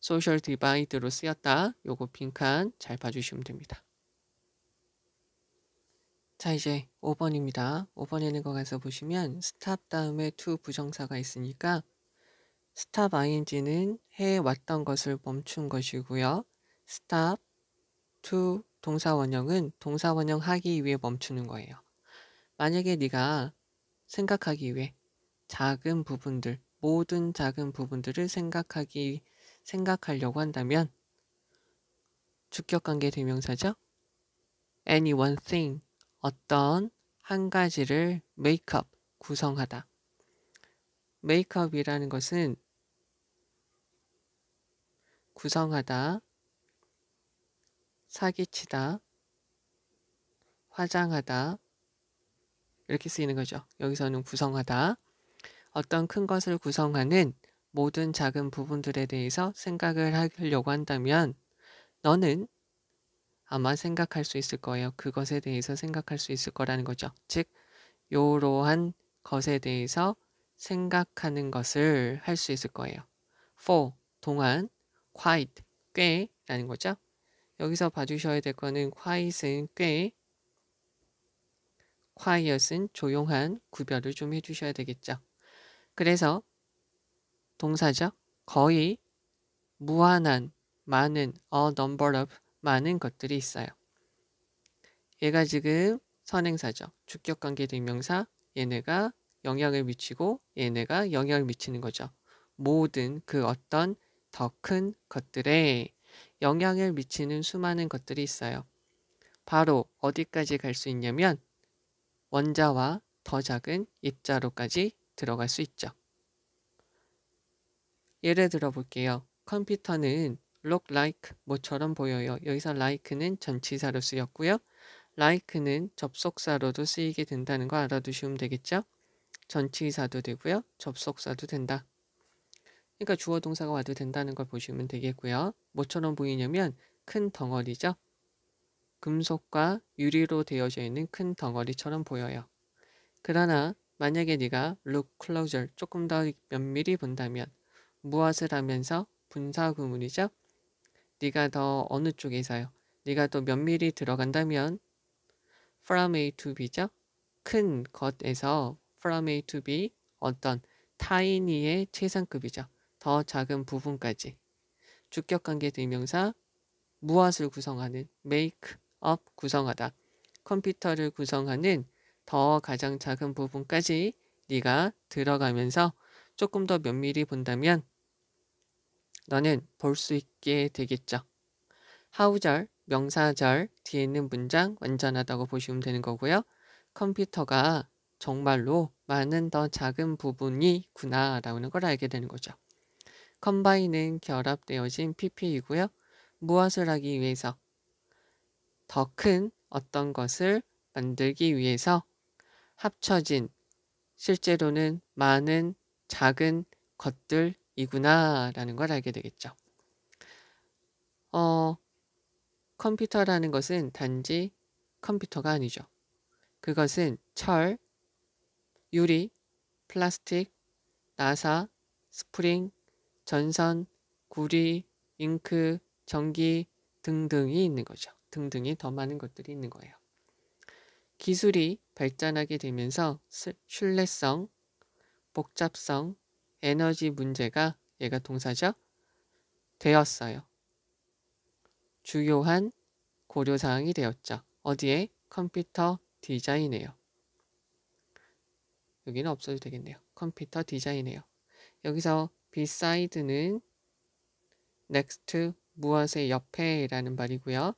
소셜 디바이드로 쓰였다. 요거 빈칸 잘 봐주시면 됩니다. 자 이제 5번입니다. 5번에 있는 거 가서 보시면 스탑 다음에 to 부정사가 있으니까 스탑 ing는 해왔던 것을 멈춘 것이고요. 스탑 to 동사 원형은 동사 원형 하기 위해 멈추는 거예요. 만약에 네가 생각하기 위해 작은 부분들, 모든 작은 부분들을 생각하기 위해 생각하려고 한다면 주격관계 대명사죠. any one thing 어떤 한 가지를 make up 구성하다. make up이라는 것은 구성하다, 사기치다, 화장하다 이렇게 쓰이는 거죠. 여기서는 구성하다. 어떤 큰 것을 구성하는 모든 작은 부분들에 대해서 생각을 하려고 한다면 너는 아마 생각할 수 있을 거예요. 그것에 대해서 생각할 수 있을 거라는 거죠. 즉, 이러한 것에 대해서 생각하는 것을 할 수 있을 거예요. for, 동안, quite, 꽤라는 거죠. 여기서 봐주셔야 될 거는 quiet은 꽤, quiet은 조용한 구별을 좀 해주셔야 되겠죠. 그래서 동사죠. 거의 무한한 많은 a number of 많은 것들이 있어요. 얘가 지금 선행사죠. 주격관계 동명사 얘네가 영향을 미치고 얘네가 영향을 미치는 거죠. 모든 그 어떤 더 큰 것들에 영향을 미치는 수많은 것들이 있어요. 바로 어디까지 갈 수 있냐면 원자와 더 작은 입자로까지 들어갈 수 있죠. 예를 들어 볼게요. 컴퓨터는 look like 뭐처럼 보여요. 여기서 like는 전치사로 쓰였고요. like는 접속사로도 쓰이게 된다는 거 알아두시면 되겠죠? 전치사도 되고요. 접속사도 된다. 그러니까 주어 동사가 와도 된다는 걸 보시면 되겠고요. 뭐처럼 보이냐면 큰 덩어리죠. 금속과 유리로 되어져 있는 큰 덩어리처럼 보여요. 그러나 만약에 네가 look closer 조금 더 면밀히 본다면 무엇을 하면서 분사 구문이죠. 네가 더 어느 쪽에서요. 네가 더 면밀히 들어간다면 from A to B죠. 큰 것에서 from A to B 어떤 타인이의 최상급이죠. 더 작은 부분까지. 주격관계 대명사 무엇을 구성하는 make up 구성하다. 컴퓨터를 구성하는 더 가장 작은 부분까지 네가 들어가면서 조금 더 면밀히 본다면 너는 볼 수 있게 되겠죠. 하우절, 명사절 뒤에 있는 문장 완전하다고 보시면 되는 거고요. 컴퓨터가 정말로 많은 더 작은 부분이구나 라는 걸 알게 되는 거죠. 컴바인은 결합되어진 PP이고요. 무엇을 하기 위해서? 더 큰 어떤 것을 만들기 위해서 합쳐진 실제로는 많은 작은 것들이구나라는 걸 알게 되겠죠. 어, 컴퓨터라는 것은 단지 컴퓨터가 아니죠. 그것은 철, 유리, 플라스틱, 나사, 스프링, 전선, 구리, 잉크, 전기 등등이 있는 거죠. 등등이 더 많은 것들이 있는 거예요. 기술이 발전하게 되면서 신뢰성, 복잡성, 에너지 문제가 얘가 동사죠. 되었어요. 주요한 고려사항이 되었죠. 어디에? 컴퓨터 디자인에요. 여기는 없어도 되겠네요. 컴퓨터 디자인에요. 여기서 beside는 next 무엇의 옆에 라는 말이고요.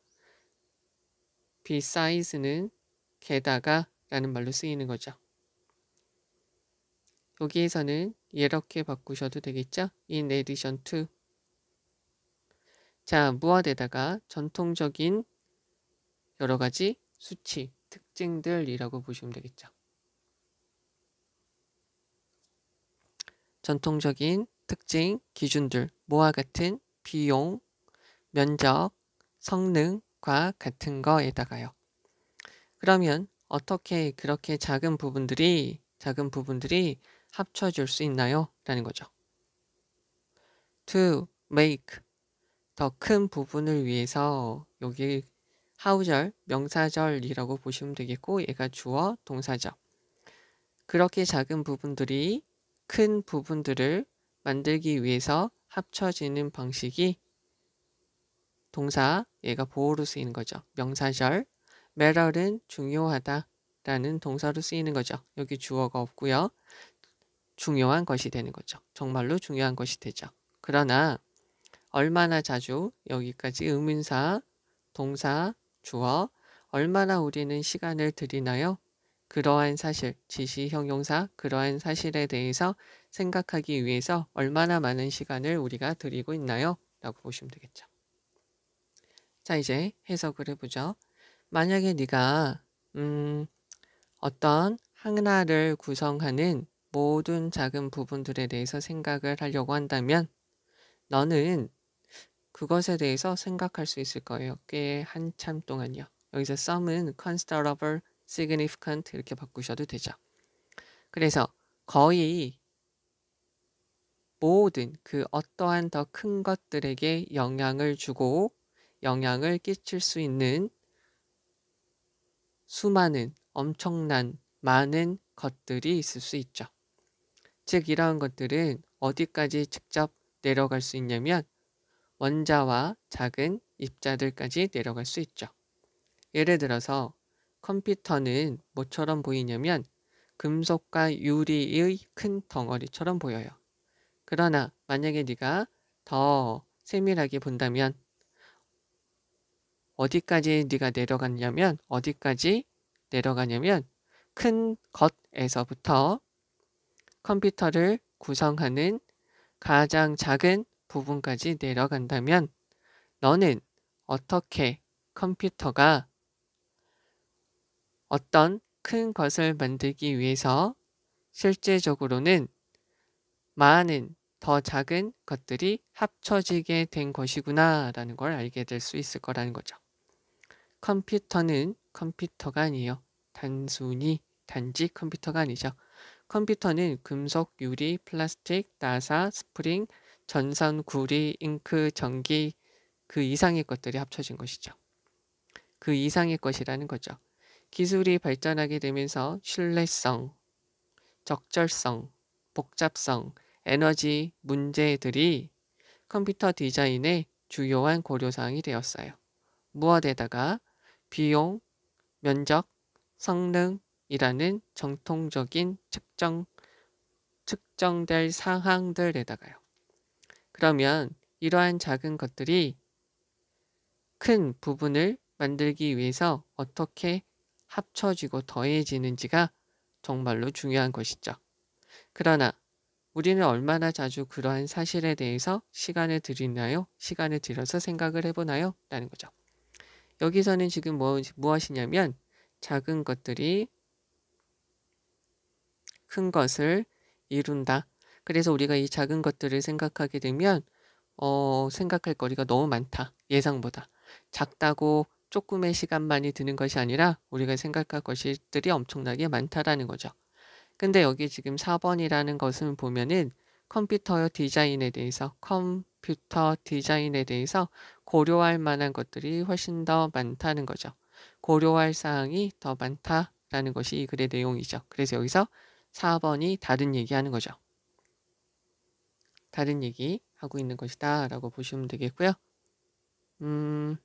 besides 는 게다가 라는 말로 쓰이는 거죠. 여기에서는 이렇게 바꾸셔도 되겠죠? In addition to 자, 무엇에다가 전통적인 여러 가지 수치, 특징들이라고 보시면 되겠죠. 전통적인 특징, 기준들, 모와 같은 비용, 면적, 성능과 같은 거에다가요. 그러면 어떻게 그렇게 작은 부분들이 작은 부분들이 합쳐줄 수 있나요? 라는 거죠. to make 더 큰 부분을 위해서 여기 하우절 명사절이라고 보시면 되겠고 얘가 주어 동사절 그렇게 작은 부분들이 큰 부분들을 만들기 위해서 합쳐지는 방식이 동사 얘가 보호로 쓰이는 거죠. 명사절 m a 은 중요하다 라는 동사로 쓰이는 거죠. 여기 주어가 없고요. 중요한 것이 되는 거죠. 정말로 중요한 것이 되죠. 그러나 얼마나 자주 여기까지 의문사, 동사, 주어 얼마나 우리는 시간을 들이나요? 그러한 사실, 지시 형용사, 그러한 사실에 대해서 생각하기 위해서 얼마나 많은 시간을 우리가 들이고 있나요? 라고 보시면 되겠죠. 자, 이제 해석을 해보죠. 만약에 네가 음, 어떤 하나를 구성하는 모든 작은 부분들에 대해서 생각을 하려고 한다면 너는 그것에 대해서 생각할 수 있을 거예요. 꽤 한참 동안요. 여기서 some은 considerable, significant 이렇게 바꾸셔도 되죠. 그래서 거의 모든 그 어떠한 더 큰 것들에게 영향을 주고 영향을 끼칠 수 있는 수많은 엄청난 많은 것들이 있을 수 있죠. 즉 이러한 것들은 어디까지 직접 내려갈 수 있냐면 원자와 작은 입자들까지 내려갈 수 있죠. 예를 들어서 컴퓨터는 뭐처럼 보이냐면 금속과 유리의 큰 덩어리처럼 보여요. 그러나 만약에 네가 더 세밀하게 본다면 어디까지 네가 내려갔냐면 어디까지 내려가냐면 큰 것에서부터 컴퓨터를 구성하는 가장 작은 부분까지 내려간다면 너는 어떻게 컴퓨터가 어떤 큰 것을 만들기 위해서 실제적으로는 많은 더 작은 것들이 합쳐지게 된 것이구나 라는 걸 알게 될 수 있을 거라는 거죠. 컴퓨터는 컴퓨터가 아니에요. 단순히 단지 컴퓨터가 아니죠. 컴퓨터는 금속, 유리, 플라스틱, 나사, 스프링, 전선, 구리, 잉크, 전기 그 이상의 것들이 합쳐진 것이죠. 그 이상의 것이라는 거죠. 기술이 발전하게 되면서 신뢰성, 적절성, 복잡성, 에너지 문제들이 컴퓨터 디자인의 주요한 고려사항이 되었어요. 무엇에다가 비용, 면적, 성능, 이라는 정통적인 측정, 측정될 상황들에다가요. 그러면 이러한 작은 것들이 큰 부분을 만들기 위해서 어떻게 합쳐지고 더해지는지가 정말로 중요한 것이죠. 그러나 우리는 얼마나 자주 그러한 사실에 대해서 시간을 들이나요? 시간을 들여서 생각을 해보나요? 라는 거죠. 여기서는 지금 뭐, 무엇이냐면 작은 것들이 큰 것을 이룬다. 그래서 우리가 이 작은 것들을 생각하게 되면 어, 생각할 거리가 너무 많다. 예상보다. 작다고 조금의 시간만이 드는 것이 아니라 우리가 생각할 것들이 엄청나게 많다라는 거죠. 근데 여기 지금 4번이라는 것은 보면은 컴퓨터 디자인에 대해서 컴퓨터 디자인에 대해서 고려할 만한 것들이 훨씬 더 많다는 거죠. 고려할 사항이 더 많다라는 것이 이 글의 내용이죠. 그래서 여기서 4번이 다른 얘기하는 거죠. 다른 얘기 하고 있는 것이다 라고 보시면 되겠고요. 음,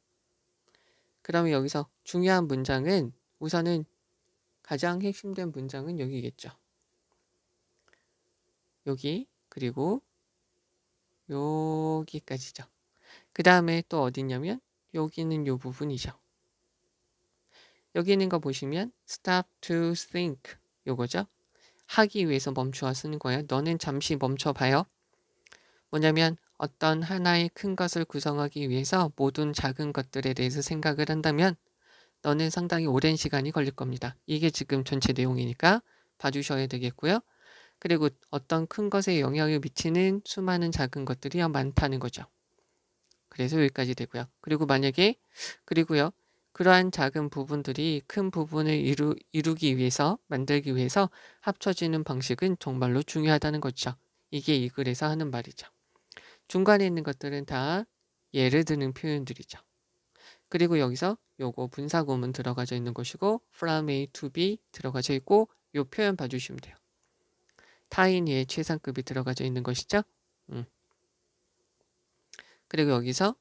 그러면 여기서 중요한 문장은 우선은 가장 핵심된 문장은 여기겠죠. 여기 그리고 여기까지죠. 그 다음에 또 어디냐면 여기는 요 부분이죠. 여기 있는 거 보시면 stop to think 요거죠. 하기 위해서 멈추어 쓰는 거예요. 너는 잠시 멈춰봐요. 뭐냐면 어떤 하나의 큰 것을 구성하기 위해서 모든 작은 것들에 대해서 생각을 한다면 너는 상당히 오랜 시간이 걸릴 겁니다. 이게 지금 전체 내용이니까 봐주셔야 되겠고요. 그리고 어떤 큰 것에 영향을 미치는 수많은 작은 것들이 많다는 거죠. 그래서 여기까지 되고요. 그리고 만약에 그리고요. 그러한 작은 부분들이 큰 부분을 이루, 이루기 위해서 만들기 위해서 합쳐지는 방식은 정말로 중요하다는 거죠. 이게 이 글에서 하는 말이죠. 중간에 있는 것들은 다 예를 드는 표현들이죠. 그리고 여기서 요거 분사구문 들어가져 있는 것이고 from A to B 들어가져 있고 요 표현 봐주시면 돼요. 타인의 최상급이 들어가져 있는 것이죠. 음. 그리고 여기서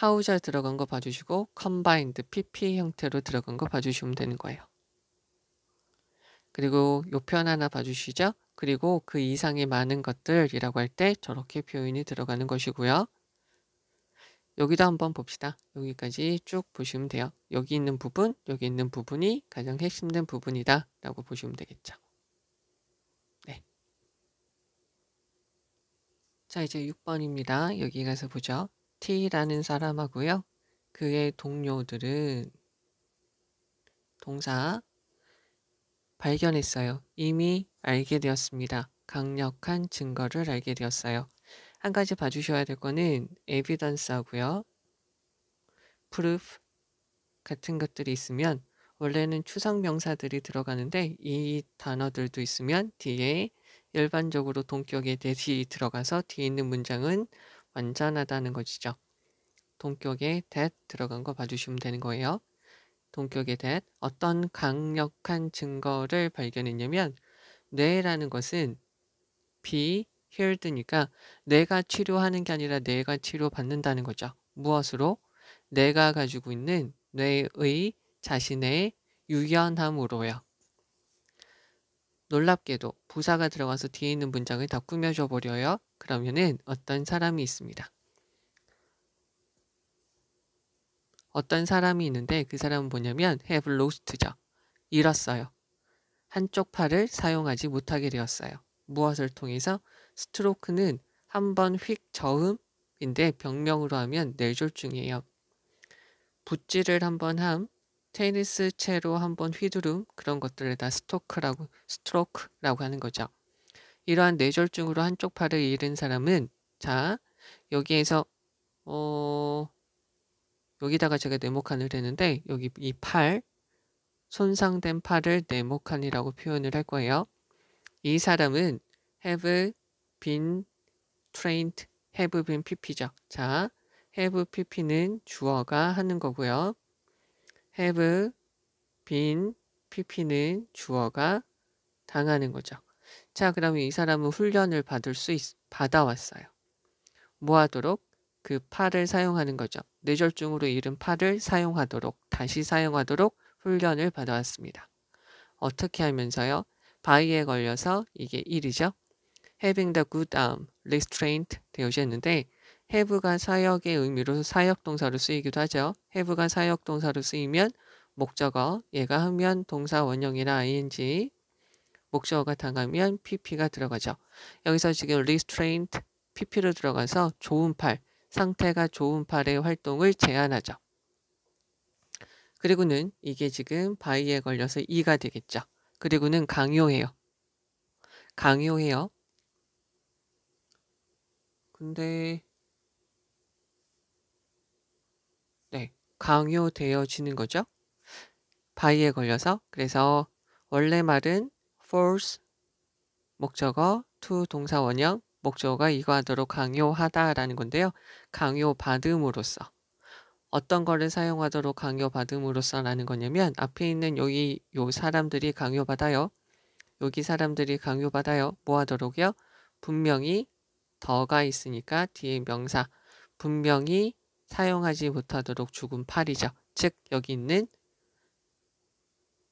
하우절 들어간 거 봐주시고 컴바인드 PP 형태로 들어간 거 봐주시면 되는 거예요. 그리고 요 편 하나 봐주시죠. 그리고 그 이상의 많은 것들이라고 할 때 저렇게 표현이 들어가는 것이고요. 여기도 한번 봅시다. 여기까지 쭉 보시면 돼요. 여기 있는 부분, 여기 있는 부분이 가장 핵심된 부분이다 라고 보시면 되겠죠. 네. 자 이제 6번입니다. 여기 가서 보죠. T라는 사람하고요. 그의 동료들은 동사 발견했어요. 이미 알게 되었습니다. 강력한 증거를 알게 되었어요. 한 가지 봐주셔야 될 거는 에비던스 하고요. proof 같은 것들이 있으면 원래는 추상 명사들이 들어가는데 이 단어들도 있으면 뒤에 일반적으로 동격의 대시 들어가서 뒤에 있는 문장은 완전하다는 것이죠. 동격에 that 들어간 거 봐주시면 되는 거예요. 동격에 that 어떤 강력한 증거를 발견했냐면 뇌라는 것은 be hered니까 내가 치료하는 게 아니라 내가 치료받는다는 거죠. 무엇으로? 내가 가지고 있는 뇌의 자신의 유연함으로요. 놀랍게도 부사가 들어가서 뒤에 있는 문장을 다 꾸며줘 버려요. 그러면은 어떤 사람이 있습니다. 어떤 사람이 있는데 그 사람은 뭐냐면 have lost죠. 잃었어요. 한쪽 팔을 사용하지 못하게 되었어요. 무엇을 통해서? 스트로크는 한 번 휙 저음인데 병명으로 하면 뇌졸중이에요. 네 붓질을 한번 함, 테니스 채로 한번 휘두름 그런 것들을 다 스토크라고 스트로크라고 하는 거죠. 이러한 뇌졸중으로 한쪽 팔을 잃은 사람은 자 여기에서 어 여기다가 제가 네모칸을 했는데 여기 이 팔 손상된 팔을 네모칸이라고 표현을 할 거예요. 이 사람은 have been trained have been pp죠. 자 have pp는 주어가 하는 거고요. have been pp는 주어가 당하는 거죠. 자, 그러면 이 사람은 훈련을 받을 수 있, 받아왔어요. 뭐 하도록? 그 팔을 사용하는 거죠. 뇌졸중으로 잃은 팔을 사용하도록, 다시 사용하도록 훈련을 받아왔습니다. 어떻게 하면서요? 바위에 걸려서 이게 1이죠. having the good arm, um, restraint 되어있는데 have가 사역의 의미로 사역동사로 쓰이기도 하죠. have가 사역동사로 쓰이면 목적어, 얘가 하면 동사 원형이나 ing, 목적어가 당하면 pp가 들어가죠. 여기서 지금 restraint pp로 들어가서 좋은 팔, 상태가 좋은 팔의 활동을 제한하죠. 그리고는 이게 지금 바이에 걸려서 이가 되겠죠. 그리고는 강요해요. 강요해요. 근데 네, 강요되어지는 거죠. 바이에 걸려서 그래서 원래 말은 force 목적어 to 동사 원형 목적어가 이거 하도록 강요하다라는 건데요. 강요받음으로써 어떤 거를 사용하도록 강요받음으로써라는 거냐면 앞에 있는 여기 요 사람들이 강요받아요. 여기 사람들이 강요받아요. 뭐하도록요 분명히 더가 있으니까 뒤에 명사 분명히 사용하지 못하도록 죽은 팔이죠. 즉 여기 있는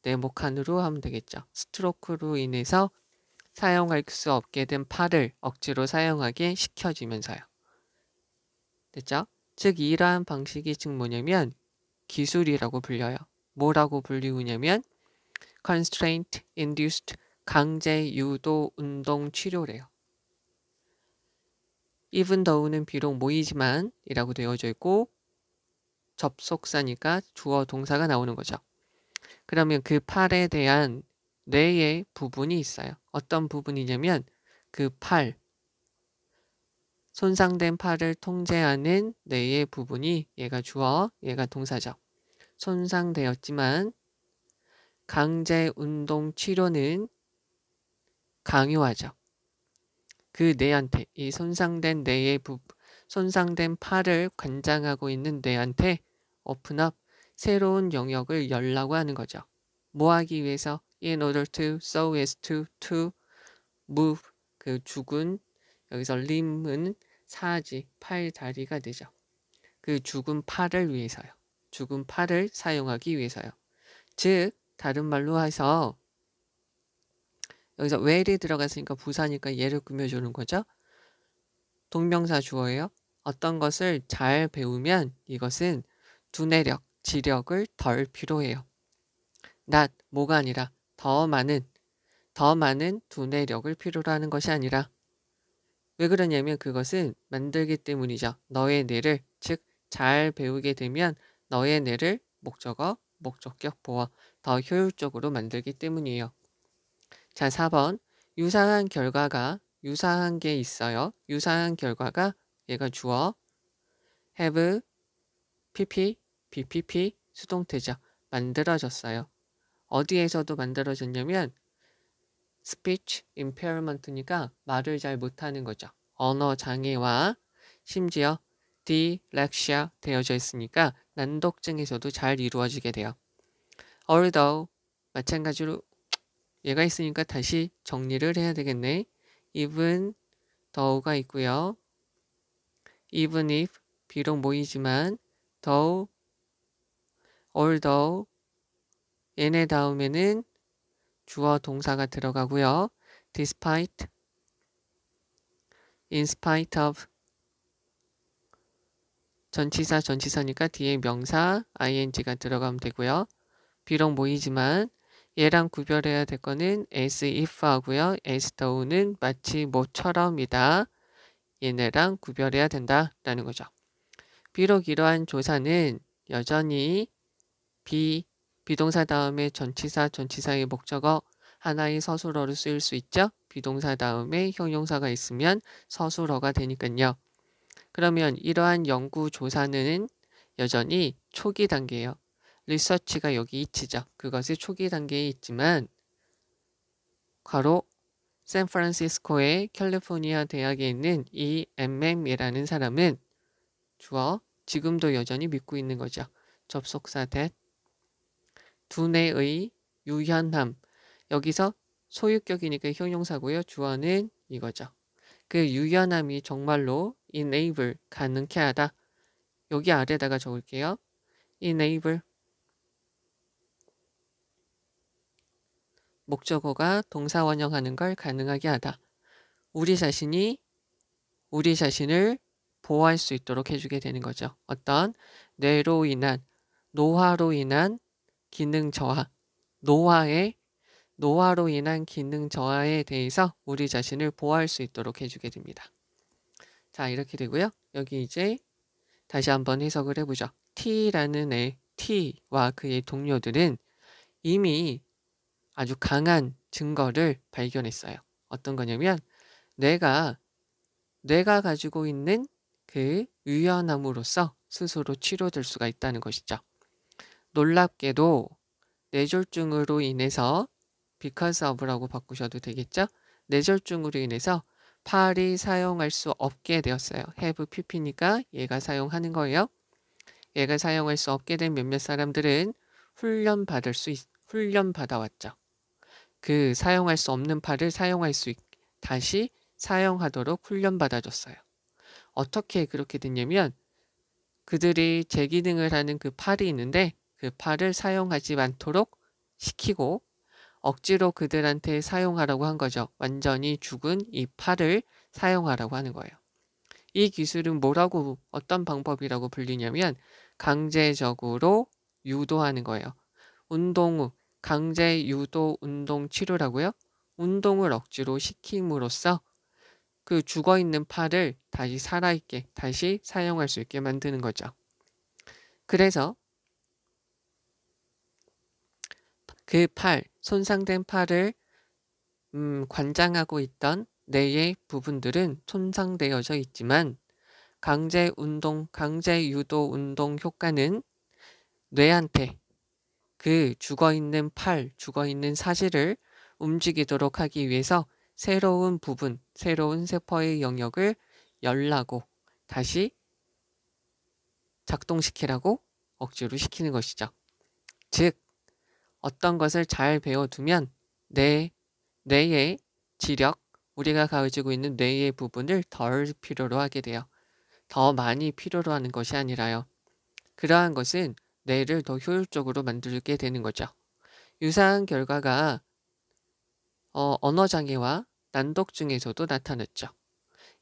네모칸으로 하면 되겠죠. 스트로크로 인해서 사용할 수 없게 된 팔을 억지로 사용하게 시켜주면서요. 됐죠? 즉 이러한 방식이 즉 뭐냐면 기술이라고 불려요. 뭐라고 불리우냐면 constraint induced 강제 유도 운동 치료래요. even though는 비록 모이지만 이라고 되어져 있고 접속사니까 주어 동사가 나오는 거죠. 그러면 그 팔에 대한 뇌의 부분이 있어요. 어떤 부분이냐면 그 팔, 손상된 팔을 통제하는 뇌의 부분이 얘가 주어, 얘가 동사죠. 손상되었지만 강제 운동 치료는 강요하죠. 그 뇌한테 이 손상된 뇌의 부 손상된 팔을 관장하고 있는 뇌한테 오픈업 새로운 영역을 열라고 하는 거죠. 뭐 하기 위해서? In order to, so as to, to, move, 그 죽은, 여기서 lim은 사지, 팔, 다리가 되죠. 그 죽은 팔을 위해서요. 죽은 팔을 사용하기 위해서요. 즉, 다른 말로 해서 여기서 where이 들어갔으니까 부사니까 예를 꾸며주는 거죠. 동명사 주어예요. 어떤 것을 잘 배우면 이것은 두뇌력, 지력을 덜 필요해요. 낫, 뭐가 아니라 더 많은, 더 많은 두뇌력을 필요로 하는 것이 아니라 왜 그러냐면 그것은 만들기 때문이죠. 너의 뇌를, 즉 잘 배우게 되면 너의 뇌를 목적어, 목적격 보어 더 효율적으로 만들기 때문이에요. 자, 4번. 유사한 결과가 유사한 게 있어요. 유사한 결과가 얘가 주어 have, pp, BPP 수동태죠. 만들어졌어요. 어디에서도 만들어졌냐면 speech impairment니까 말을 잘 못하는 거죠. 언어 장애와 심지어 dyslexia 되어져 있으니까 난독증에서도 잘 이루어지게 돼요. although 마찬가지로 얘가 있으니까 다시 정리를 해야 되겠네. even t h 가 있고요. even if 비록 모이지만 though although 얘네 다음에는 주어 동사가 들어가고요. despite, in spite of 전치사 전치사니까 뒤에 명사 ing가 들어가면 되고요. 비록 모이지만 얘랑 구별해야 될 거는 as if 하고요. as though는 마치 뭐처럼이다. 얘네랑 구별해야 된다라는 거죠. 비록 이러한 조사는 여전히 비, 비동사 다음에 전치사, 전치사의 목적어, 하나의 서술어를 쓰일 수 있죠. 비동사 다음에 형용사가 있으면 서술어가 되니까요. 그러면 이러한 연구 조사는 여전히 초기 단계예요. 리서치가 여기 있치죠. 그것이 초기 단계에 있지만 과로 샌프란시스코의 캘리포니아 대학에 있는 이 MM이라는 사람은 주어 지금도 여전히 믿고 있는 거죠. 접속사 that 두뇌의 유연함. 여기서 소유격이니까 형용사고요. 주어는 이거죠. 그 유연함이 정말로 enable, 가능케 하다. 여기 아래다가 적을게요. enable. 목적어가 동사원형하는 걸 가능하게 하다. 우리 자신이 우리 자신을 보호할 수 있도록 해주게 되는 거죠. 어떤 뇌로 인한, 노화로 인한 기능 저하, 노화의 노화로 인한 기능 저하에 대해서 우리 자신을 보호할 수 있도록 해주게 됩니다. 자 이렇게 되고요. 여기 이제 다시 한번 해석을 해보죠. T라는 애 T와 그의 동료들은 이미 아주 강한 증거를 발견했어요. 어떤 거냐면 뇌가 뇌가 가지고 있는 그 유연함으로써 스스로 치료될 수가 있다는 것이죠. 놀랍게도 뇌졸중으로 인해서 because of라고 바꾸셔도 되겠죠? 뇌졸중으로 인해서 팔이 사용할 수 없게 되었어요. have pp니까 얘가 사용하는 거예요. 얘가 사용할 수 없게 된 몇몇 사람들은 훈련 받을 수 있, 훈련 받아왔죠. 그 사용할 수 없는 팔을 사용할 수 있, 다시 사용하도록 훈련 받아줬어요. 어떻게 그렇게 됐냐면 그들이 재기능을 하는 그 팔이 있는데 그 팔을 사용하지 않도록 시키고 억지로 그들한테 사용하라고 한 거죠. 완전히 죽은 이 팔을 사용하라고 하는 거예요. 이 기술은 뭐라고 어떤 방법이라고 불리냐면 강제적으로 유도하는 거예요. 운동 후 강제 유도 운동 치료라고요. 운동을 억지로 시킴으로써 그 죽어 있는 팔을 다시 살아있게 다시 사용할 수 있게 만드는 거죠. 그래서 그 팔, 손상된 팔을 음, 관장하고 있던 뇌의 부분들은 손상되어져 있지만 강제 운동, 강제 유도 운동 효과는 뇌한테 그 죽어 있는 팔, 죽어 있는 사실을 움직이도록 하기 위해서 새로운 부분, 새로운 세포의 영역을 열라고 다시 작동시키라고 억지로 시키는 것이죠. 즉, 어떤 것을 잘 배워두면 뇌, 뇌의 지력, 우리가 가지고 있는 뇌의 부분을 덜 필요로 하게 돼요. 더 많이 필요로 하는 것이 아니라요. 그러한 것은 뇌를 더 효율적으로 만들게 되는 거죠. 유사한 결과가 어, 언어장애와 난독증에서도 나타났죠.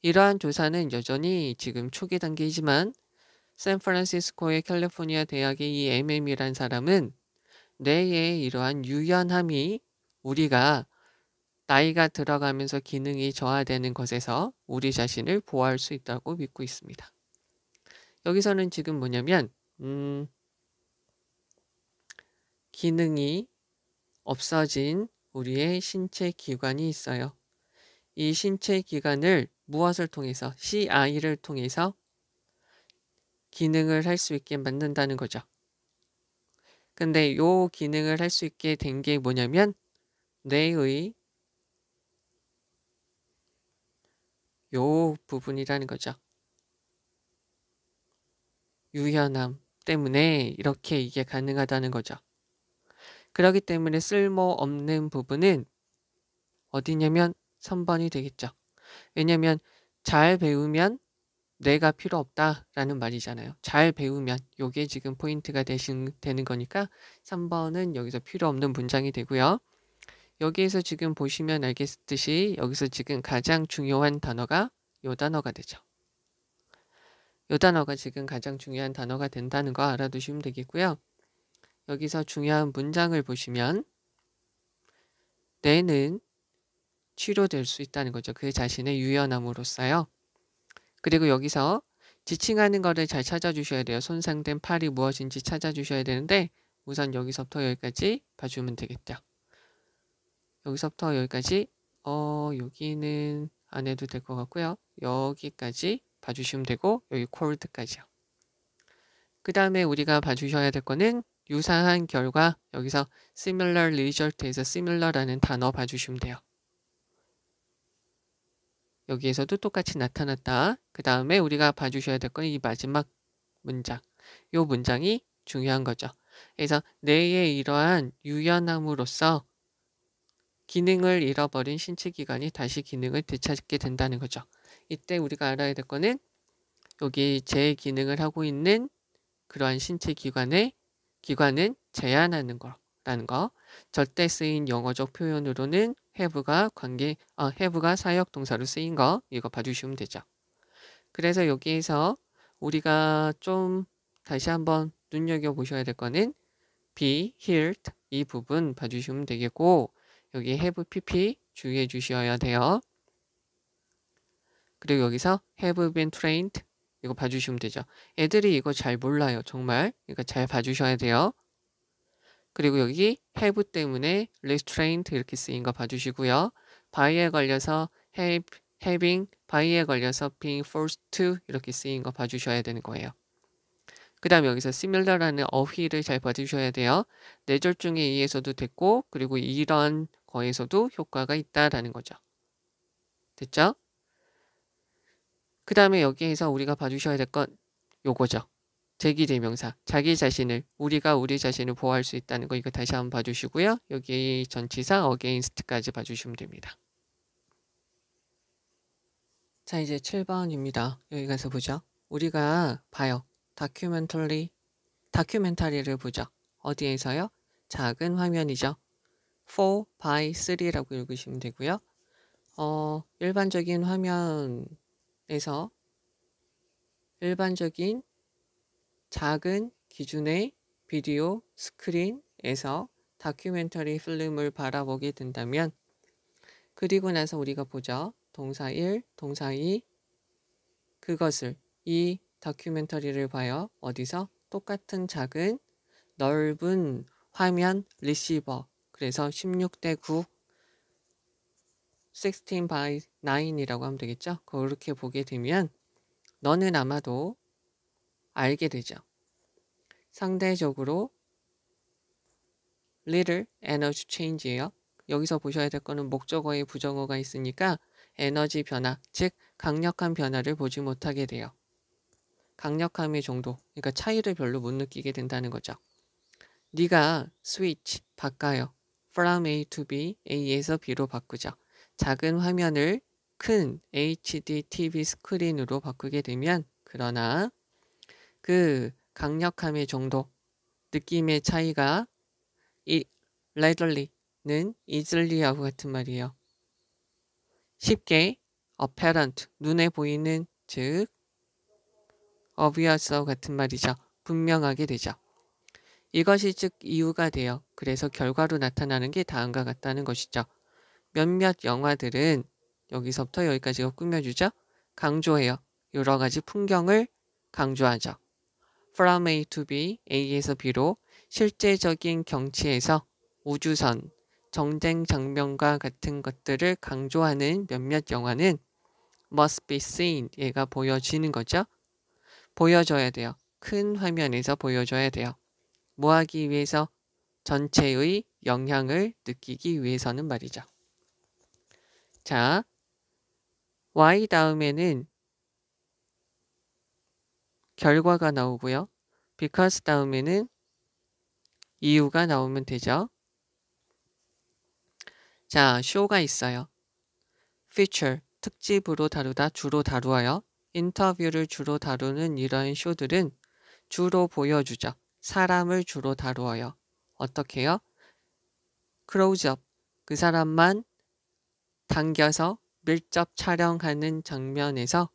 이러한 조사는 여전히 지금 초기 단계이지만 샌프란시스코의 캘리포니아 대학의 이 MM이란 사람은 뇌의 이러한 유연함이 우리가 나이가 들어가면서 기능이 저하되는 것에서 우리 자신을 보호할 수 있다고 믿고 있습니다. 여기서는 지금 뭐냐면 음, 기능이 없어진 우리의 신체 기관이 있어요. 이 신체 기관을 무엇을 통해서 CI를 통해서 기능을 할 수 있게 만든다는 거죠. 근데 요 기능을 할 수 있게 된 게 뭐냐면 뇌의 요 부분이라는 거죠. 유연함 때문에 이렇게 이게 가능하다는 거죠. 그렇기 때문에 쓸모없는 부분은 어디냐면 3번이 되겠죠. 왜냐면 잘 배우면 내가 필요 없다라는 말이잖아요. 잘 배우면 요게 지금 포인트가 되신, 되는 거니까 3번은 여기서 필요 없는 문장이 되고요. 여기에서 지금 보시면 알겠듯이 여기서 지금 가장 중요한 단어가 요 단어가 되죠. 요 단어가 지금 가장 중요한 단어가 된다는 거 알아두시면 되겠고요. 여기서 중요한 문장을 보시면 내는 치료될 수 있다는 거죠. 그 자신의 유연함으로써요. 그리고 여기서 지칭하는 거를 잘 찾아주셔야 돼요. 손상된 팔이 무엇인지 찾아주셔야 되는데 우선 여기서부터 여기까지 봐주면 되겠죠. 여기서부터 여기까지 어 여기는 안 해도 될 것 같고요. 여기까지 봐주시면 되고 여기 콜드까지요. 그 다음에 우리가 봐주셔야 될 거는 유사한 결과 여기서 similar result에서 similar라는 단어 봐주시면 돼요. 여기에서도 똑같이 나타났다. 그 다음에 우리가 봐주셔야 될 건 이 마지막 문장. 이 문장이 중요한 거죠. 그래서 뇌의 이러한 유연함으로써 기능을 잃어버린 신체기관이 다시 기능을 되찾게 된다는 거죠. 이때 우리가 알아야 될 거는 여기 재기능을 하고 있는 그러한 신체기관의 기관은 제한하는 거라는 거. 절대 쓰인 영어적 표현으로는 have가 관계 아, 어, have가 사역 동사로 쓰인 거 이거 봐주시면 되죠. 그래서 여기에서 우리가 좀 다시 한번 눈여겨 보셔야 될 거는 be healed 이 부분 봐주시면 되겠고 여기 have pp 주의해 주셔야 돼요. 그리고 여기서 have been trained 이거 봐주시면 되죠. 애들이 이거 잘 몰라요. 정말. 그러니까 잘 봐주셔야 돼요. 그리고 여기 have 때문에 restraint 이렇게 쓰인 거 봐주시고요. by에 걸려서 have, having, by에 걸려서 being forced to 이렇게 쓰인 거 봐주셔야 되는 거예요. 그 다음 여기서 similar라는 어휘를 잘 봐주셔야 돼요. 뇌졸중에 의해서도 됐고 그리고 이런 거에서도 효과가 있다라는 거죠. 됐죠? 그 다음에 여기에서 우리가 봐주셔야 될 건 요거죠. 제기대명사 자기 자신을 우리가 우리 자신을 보호할 수 있다는 거 이거 다시 한번 봐주시고요. 여기 전치사 어게인스트까지 봐주시면 됩니다. 자 이제 7번입니다. 여기 가서 보죠. 우리가 봐요. 다큐멘터리 다큐멘터리를 보죠. 어디에서요? 작은 화면이죠. 4 by 3라고 읽으시면 되고요. 어, 일반적인 화면에서 일반적인 작은 기준의 비디오 스크린에서 다큐멘터리 필름을 바라보게 된다면 그리고 나서 우리가 보죠. 동사 1, 동사 2 그것을 이 다큐멘터리를 봐요. 어디서? 똑같은 작은 넓은 화면 리시버 그래서 16대 9 16 by 9이라고 하면 되겠죠. 그렇게 보게 되면 너는 아마도 알게 되죠. 상대적으로 little 에너지 change예요. 여기서 보셔야 될 거는 목적어에 부정어가 있으니까 에너지 변화, 즉 강력한 변화를 보지 못하게 돼요. 강력함의 정도, 그러니까 차이를 별로 못 느끼게 된다는 거죠. 네가 스위치 바꿔요. from A to B, A에서 B로 바꾸죠. 작은 화면을 큰 HD TV 스크린으로 바꾸게 되면 그러나 그 강력함의 정도, 느낌의 차이가 이 readly는 easily하고 같은 말이에요. 쉽게 apparent, 눈에 보이는 즉 obvious하고 같은 말이죠. 분명하게 되죠. 이것이 즉 이유가 되어 그래서 결과로 나타나는 게 다음과 같다는 것이죠. 몇몇 영화들은 여기서부터 여기까지가 꾸며주죠. 강조해요. 여러 가지 풍경을 강조하죠. from A to B, A에서 B로 실제적인 경치에서 우주선, 정쟁 장면과 같은 것들을 강조하는 몇몇 영화는 must be seen, 얘가 보여지는 거죠. 보여줘야 돼요. 큰 화면에서 보여줘야 돼요. 뭐 하기 위해서? 전체의 영향을 느끼기 위해서는 말이죠. 자, Y 다음에는 결과가 나오고요. because 다음에는 이유가 나오면 되죠. 자, show가 있어요. feature, 특집으로 다루다 주로 다루어요. 인터뷰를 주로 다루는 이러한 쇼들은 주로 보여주죠. 사람을 주로 다루어요. 어떻게요? close up, 그 사람만 당겨서 밀접 촬영하는 장면에서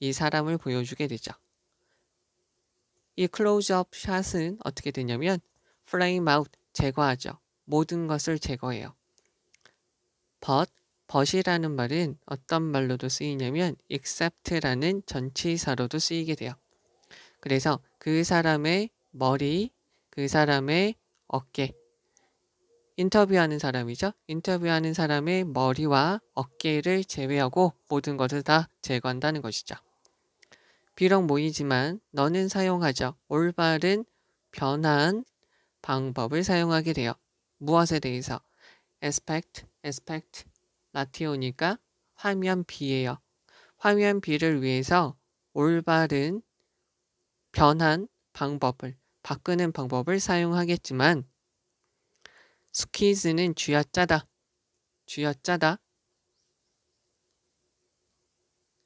이 사람을 보여주게 되죠. 이 클로즈업 샷은 어떻게 되냐면 flame out 제거하죠. 모든 것을 제거해요. but but이라는 말은 어떤 말로도 쓰이냐면 except라는 전치사로도 쓰이게 돼요. 그래서 그 사람의 머리, 그 사람의 어깨, 인터뷰하는 사람이죠. 인터뷰하는 사람의 머리와 어깨를 제외하고 모든 것을 다 제거한다는 것이죠. 비록 모이지만 너는 사용하죠. 올바른 변한 방법을 사용하게 돼요. 무엇에 대해서? aspect, aspect, 라티오니까 화면 B예요. 화면 B를 위해서 올바른 변한 방법을, 바꾸는 방법을 사용하겠지만 스퀴즈는 주어짜다주어짜다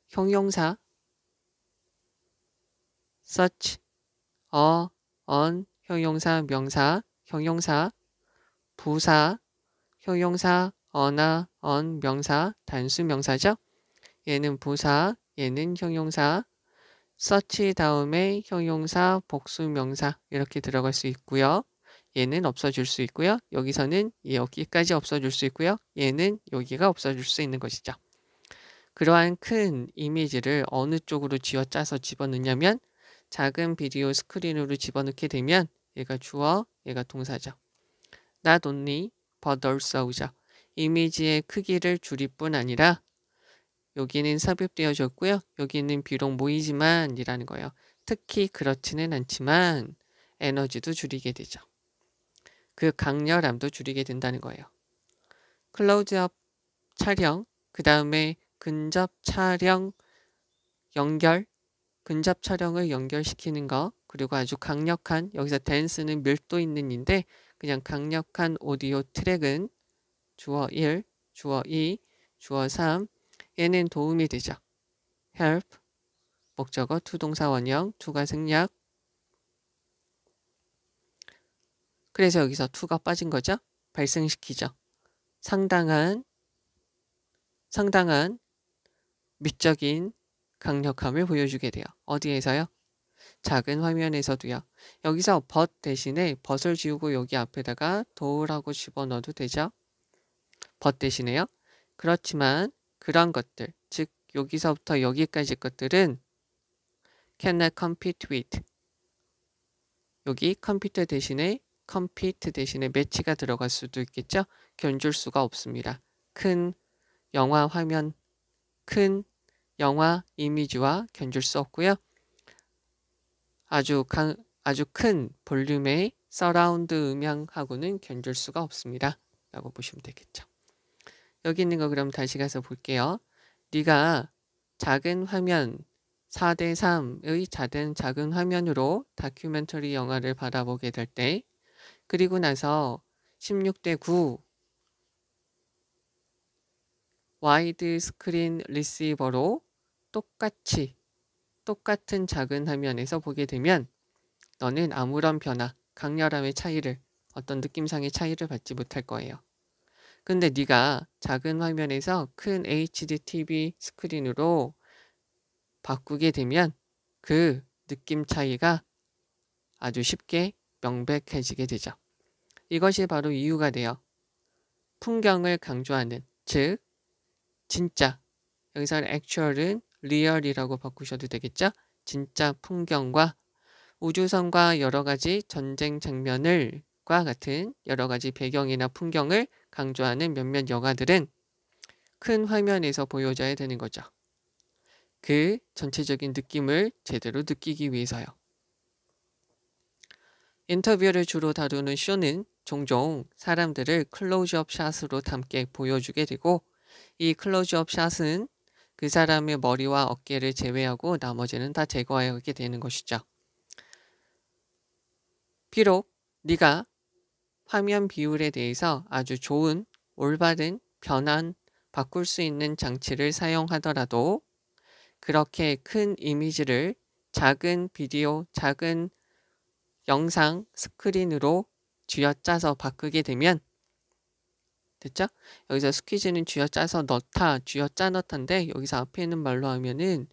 형용사, such, a, on, 형용사, 명사, 형용사, 부사, 형용사, 어나, on, 명사, 단수 명사죠. 얘는 부사, 얘는 형용사, such 다음에 형용사, 복수 명사 이렇게 들어갈 수 있고요. 얘는 없어질 수 있고요. 여기서는 여기까지 없어질 수 있고요. 얘는 여기가 없어질 수 있는 것이죠. 그러한 큰 이미지를 어느 쪽으로 쥐어짜서 집어넣냐면 작은 비디오 스크린으로 집어넣게 되면 얘가 주어, 얘가 동사죠. Not only, but also죠. 이미지의 크기를 줄일 뿐 아니라 여기는 삽입되어졌고요. 여기는 비록 모이지만 이라는 거예요. 특히 그렇지는 않지만 에너지도 줄이게 되죠. 그 강렬함도 줄이게 된다는 거예요. 클로즈업 촬영, 그 다음에 근접 촬영, 연결, 근접 촬영을 연결시키는 거 그리고 아주 강력한 여기서 댄스는 밀도 있는 인데 그냥 강력한 오디오 트랙은 주어 1, 주어 2, 주어 3 얘는 도움이 되죠. help 목적어 투동사 원형 투가 생략 그래서 여기서 투가 빠진 거죠. 발생시키죠. 상당한 상당한 미적인 강력함을 보여주게 돼요. 어디에서요? 작은 화면에서도요. 여기서 벗 대신에 벗을 지우고 여기 앞에다가 도우라고 집어넣어도 되죠? 벗 대신에요. 그렇지만 그런 것들, 즉 여기서부터 여기까지 것들은 cannot compete with 여기 컴퓨터 대신에 컴퓨트 대신에 매치가 들어갈 수도 있겠죠? 견줄 수가 없습니다. 큰 영화 화면, 큰 영화 이미지와 견줄 수 없고요. 아주 강, 아주 큰 볼륨의 서라운드 음향하고는 견줄 수가 없습니다. 라고 보시면 되겠죠. 여기 있는 거 그럼 다시 가서 볼게요. 네가 작은 화면 4대3의 작은 작은 화면으로 다큐멘터리 영화를 바라보게 될 때 그리고 나서 16대9 와이드 스크린 리시버로 똑같이 똑같은 작은 화면에서 보게 되면 너는 아무런 변화, 강렬함의 차이를 어떤 느낌상의 차이를 받지 못할 거예요. 근데 네가 작은 화면에서 큰 HD TV 스크린으로 바꾸게 되면 그 느낌 차이가 아주 쉽게 명백해지게 되죠. 이것이 바로 이유가 되요 풍경을 강조하는 즉 진짜 여기서 는 액츄얼은 리얼이라고 바꾸셔도 되겠죠? 진짜 풍경과 우주선과 여러 가지 전쟁 장면을 과 같은 여러 가지 배경이나 풍경을 강조하는 몇몇 영화들은 큰 화면에서 보여져야 되는 거죠. 그 전체적인 느낌을 제대로 느끼기 위해서요. 인터뷰를 주로 다루는 쇼는 종종 사람들을 클로즈업 샷으로 담게 보여주게 되고 이 클로즈업 샷은 그 사람의 머리와 어깨를 제외하고 나머지는 다 제거하게 되는 것이죠. 비록 네가 화면 비율에 대해서 아주 좋은 올바른 변환 바꿀 수 있는 장치를 사용하더라도 그렇게 큰 이미지를 작은 비디오, 작은 영상 스크린으로 쥐어짜서 바꾸게 되면 됐죠? 여기서 스퀴즈는 쥐어 짜서 넣다, 쥐어 짜 넣다인데 여기서 앞에 있는 말로 하면은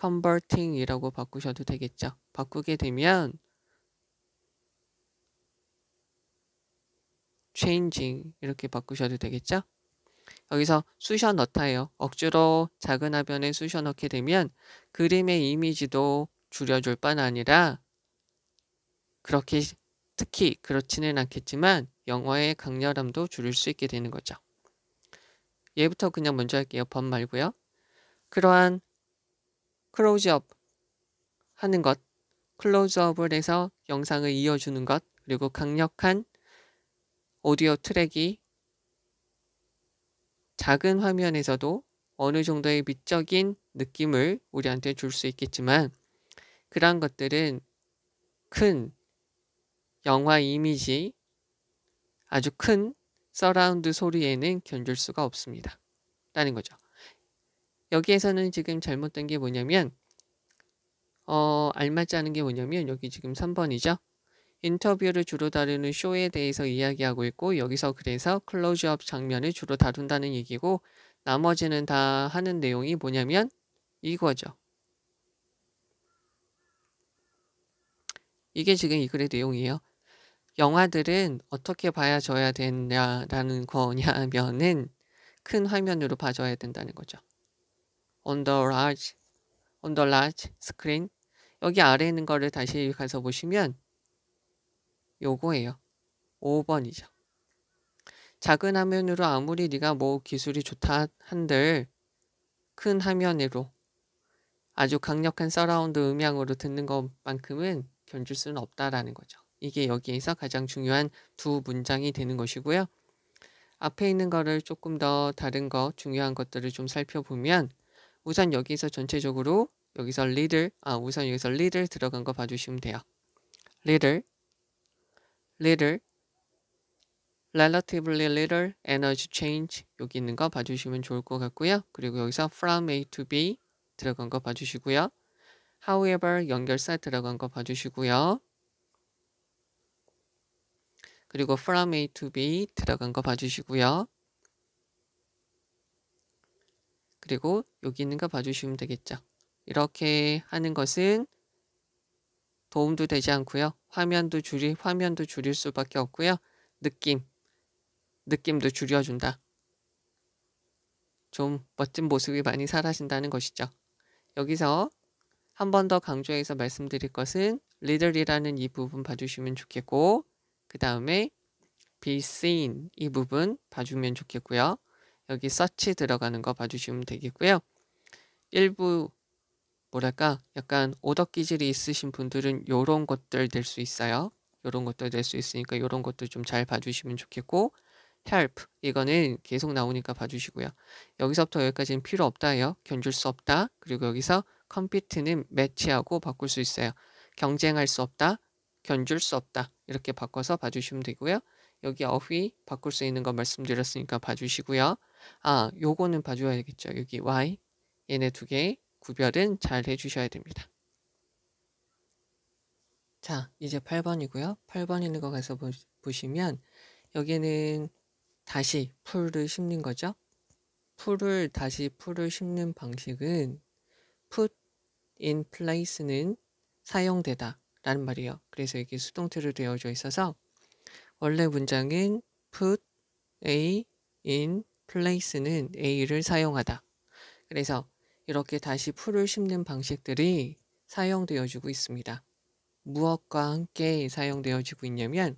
converting이라고 바꾸셔도 되겠죠. 바꾸게 되면 changing 이렇게 바꾸셔도 되겠죠. 여기서 수셔 넣다예요. 억지로 작은 화면에 수셔 넣게 되면 그림의 이미지도 줄여줄 뿐 아니라 그렇게 특히 그렇지는 않겠지만 영어의 강렬함도 줄일 수 있게 되는 거죠. 얘부터 그냥 먼저 할게요. 번 말고요. 그러한 클로즈업 하는 것, 클로즈업을 해서 영상을 이어주는 것, 그리고 강력한 오디오 트랙이 작은 화면에서도 어느 정도의 미적인 느낌을 우리한테 줄 수 있겠지만 그러한 것들은 큰 영화 이미지 아주 큰 서라운드 소리에는 견줄 수가 없습니다. 라는 거죠. 여기에서는 지금 잘못된 게 뭐냐면 어, 알맞지 않은 게 뭐냐면 여기 지금 3번이죠. 인터뷰를 주로 다루는 쇼에 대해서 이야기하고 있고 여기서 그래서 클로즈업 장면을 주로 다룬다는 얘기고 나머지는 다 하는 내용이 뭐냐면 이거죠. 이게 지금 이 글의 내용이에요. 영화들은 어떻게 봐야져야 되냐라는 거냐면은 큰 화면으로 봐줘야 된다는 거죠. on the large, on the large screen. 여기 아래 있는 거를 다시 가서 보시면 요거예요. 5번이죠. 작은 화면으로 아무리 네가 뭐 기술이 좋다 한들 큰 화면으로 아주 강력한 서라운드 음향으로 듣는 것만큼은 견줄 수는 없다라는 거죠. 이게 여기에서 가장 중요한 두 문장이 되는 것이고요. 앞에 있는 거를 조금 더 다른 거, 중요한 것들을 좀 살펴보면 우선 여기서 전체적으로 여기서 little, 아 우선 여기서 little 들어간 거 봐주시면 돼요. little, little, relatively little energy change 여기 있는 거 봐주시면 좋을 것 같고요. 그리고 여기서 from A to B 들어간 거 봐주시고요. however 연결사 들어간 거 봐주시고요. 그리고 from A to B 들어간 거 봐주시고요. 그리고 여기 있는 거 봐주시면 되겠죠. 이렇게 하는 것은 도움도 되지 않고요. 화면도 줄이 화면도 줄일 수밖에 없고요. 느낌, 느낌도 줄여준다. 좀 멋진 모습이 많이 사라진다는 것이죠. 여기서 한 번 더 강조해서 말씀드릴 것은 리들이라는 이 부분 봐주시면 좋겠고 그 다음에 be seen 이 부분 봐주면 좋겠고요. 여기 서치 들어가는 거 봐주시면 되겠고요. 일부 뭐랄까 약간 오덕 기질이 있으신 분들은 요런 것들 될 수 있어요. 요런 것들 될 수 있으니까 요런 것들 좀 잘 봐주시면 좋겠고 help 이거는 계속 나오니까 봐주시고요. 여기서부터 여기까지는 필요 없다예요. 견줄 수 없다. 그리고 여기서 컴피트는 매치하고 바꿀 수 있어요. 경쟁할 수 없다. 견줄 수 없다. 이렇게 바꿔서 봐주시면 되고요. 여기 어휘 바꿀 수 있는 거 말씀드렸으니까 봐주시고요. 아, 요거는 봐줘야겠죠. 여기 y 얘네 두 개 구별은 잘 해주셔야 됩니다. 자, 이제 8번이고요. 8번 있는 거 가서 보, 시면 여기는 다시 풀을 심는 거죠. 풀을 다시 풀을 심는 방식은 put in place는 사용되다 라는 말이에요. 그래서 이게 수동태로 되어져 있어서 원래 문장인 put A in place는 A를 사용하다. 그래서 이렇게 다시 풀을 심는 방식들이 사용되어지고 있습니다. 무엇과 함께 사용되어지고 있냐면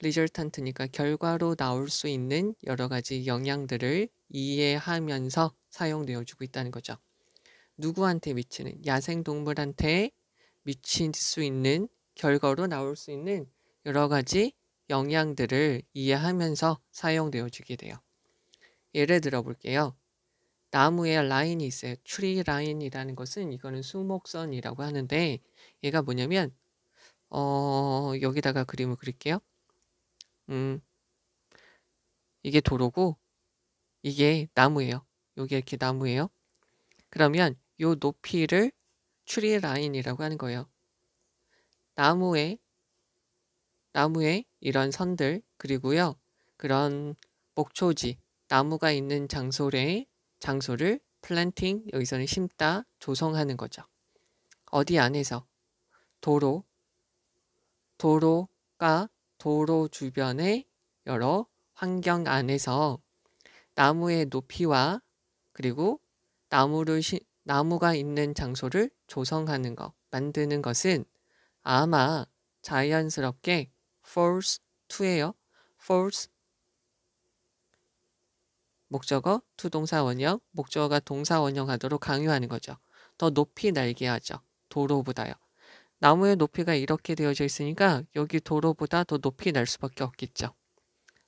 리절탄트니까 결과로 나올 수 있는 여러 가지 영향들을 이해하면서 사용되어지고 있다는 거죠. 누구한테 미치는 야생동물한테 미칠 수 있는 결과로 나올 수 있는 여러 가지 영향들을 이해하면서 사용되어지게 돼요. 예를 들어 볼게요. 나무에 라인이 있어요. 트리 라인이라는 것은 이거는 수목선이라고 하는데 얘가 뭐냐면 어 여기다가 그림을 그릴게요. 음 이게 도로고 이게 나무예요. 여기 이렇게 나무예요. 그러면 요 높이를 추리의 라인이라고 하는 거예요. 나무에 나무에 이런 선들 그리고요 그런 목초지 나무가 있는 장소에 장소를 플랜팅 여기서는 심다 조성하는 거죠. 어디 안에서 도로 도로가 도로 주변의 여러 환경 안에서 나무의 높이와 그리고 나무를 나무가 있는 장소를 조성하는 것, 만드는 것은 아마 자연스럽게 f a l l e to예요. f a l l e 목적어 to 동사 원형, 목적어가 동사 원형 하도록 강요하는 거죠. 더 높이 날게 하죠. 도로보다요. 나무의 높이가 이렇게 되어져 있으니까 여기 도로보다 더 높이 날 수밖에 없겠죠.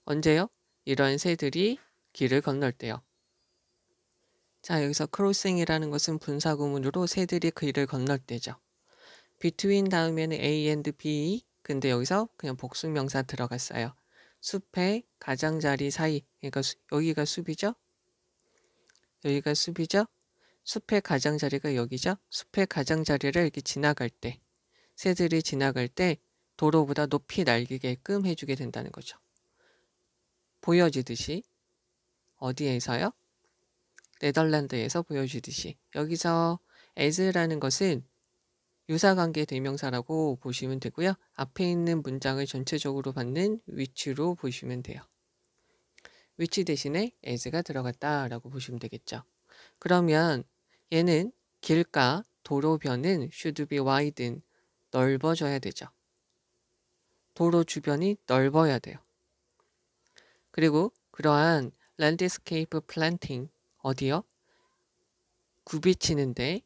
언제요? 이런 새들이 길을 건널 때요. 자, 여기서 crossing이라는 것은 분사구문으로 새들이 그 일을 건널 때죠. between 다음에는 a and b. 근데 여기서 그냥 복수명사 들어갔어요. 숲의 가장자리 사이. 그러니까 수, 여기가 숲이죠. 여기가 숲이죠. 숲의 가장자리가 여기죠. 숲의 가장자리를 이렇게 지나갈 때 새들이 지나갈 때 도로보다 높이 날기게끔 해주게 된다는 거죠. 보여지듯이 어디에서요? 네덜란드에서 보여주듯이 여기서 as라는 것은 유사관계 대명사라고 보시면 되고요. 앞에 있는 문장을 전체적으로 받는 위치로 보시면 돼요. 위치 대신에 as가 들어갔다라고 보시면 되겠죠. 그러면 얘는 길가, 도로변은 should be widen, 넓어져야 되죠. 도로 주변이 넓어야 돼요. 그리고 그러한 landscape planting, 어디요? 굽이치는데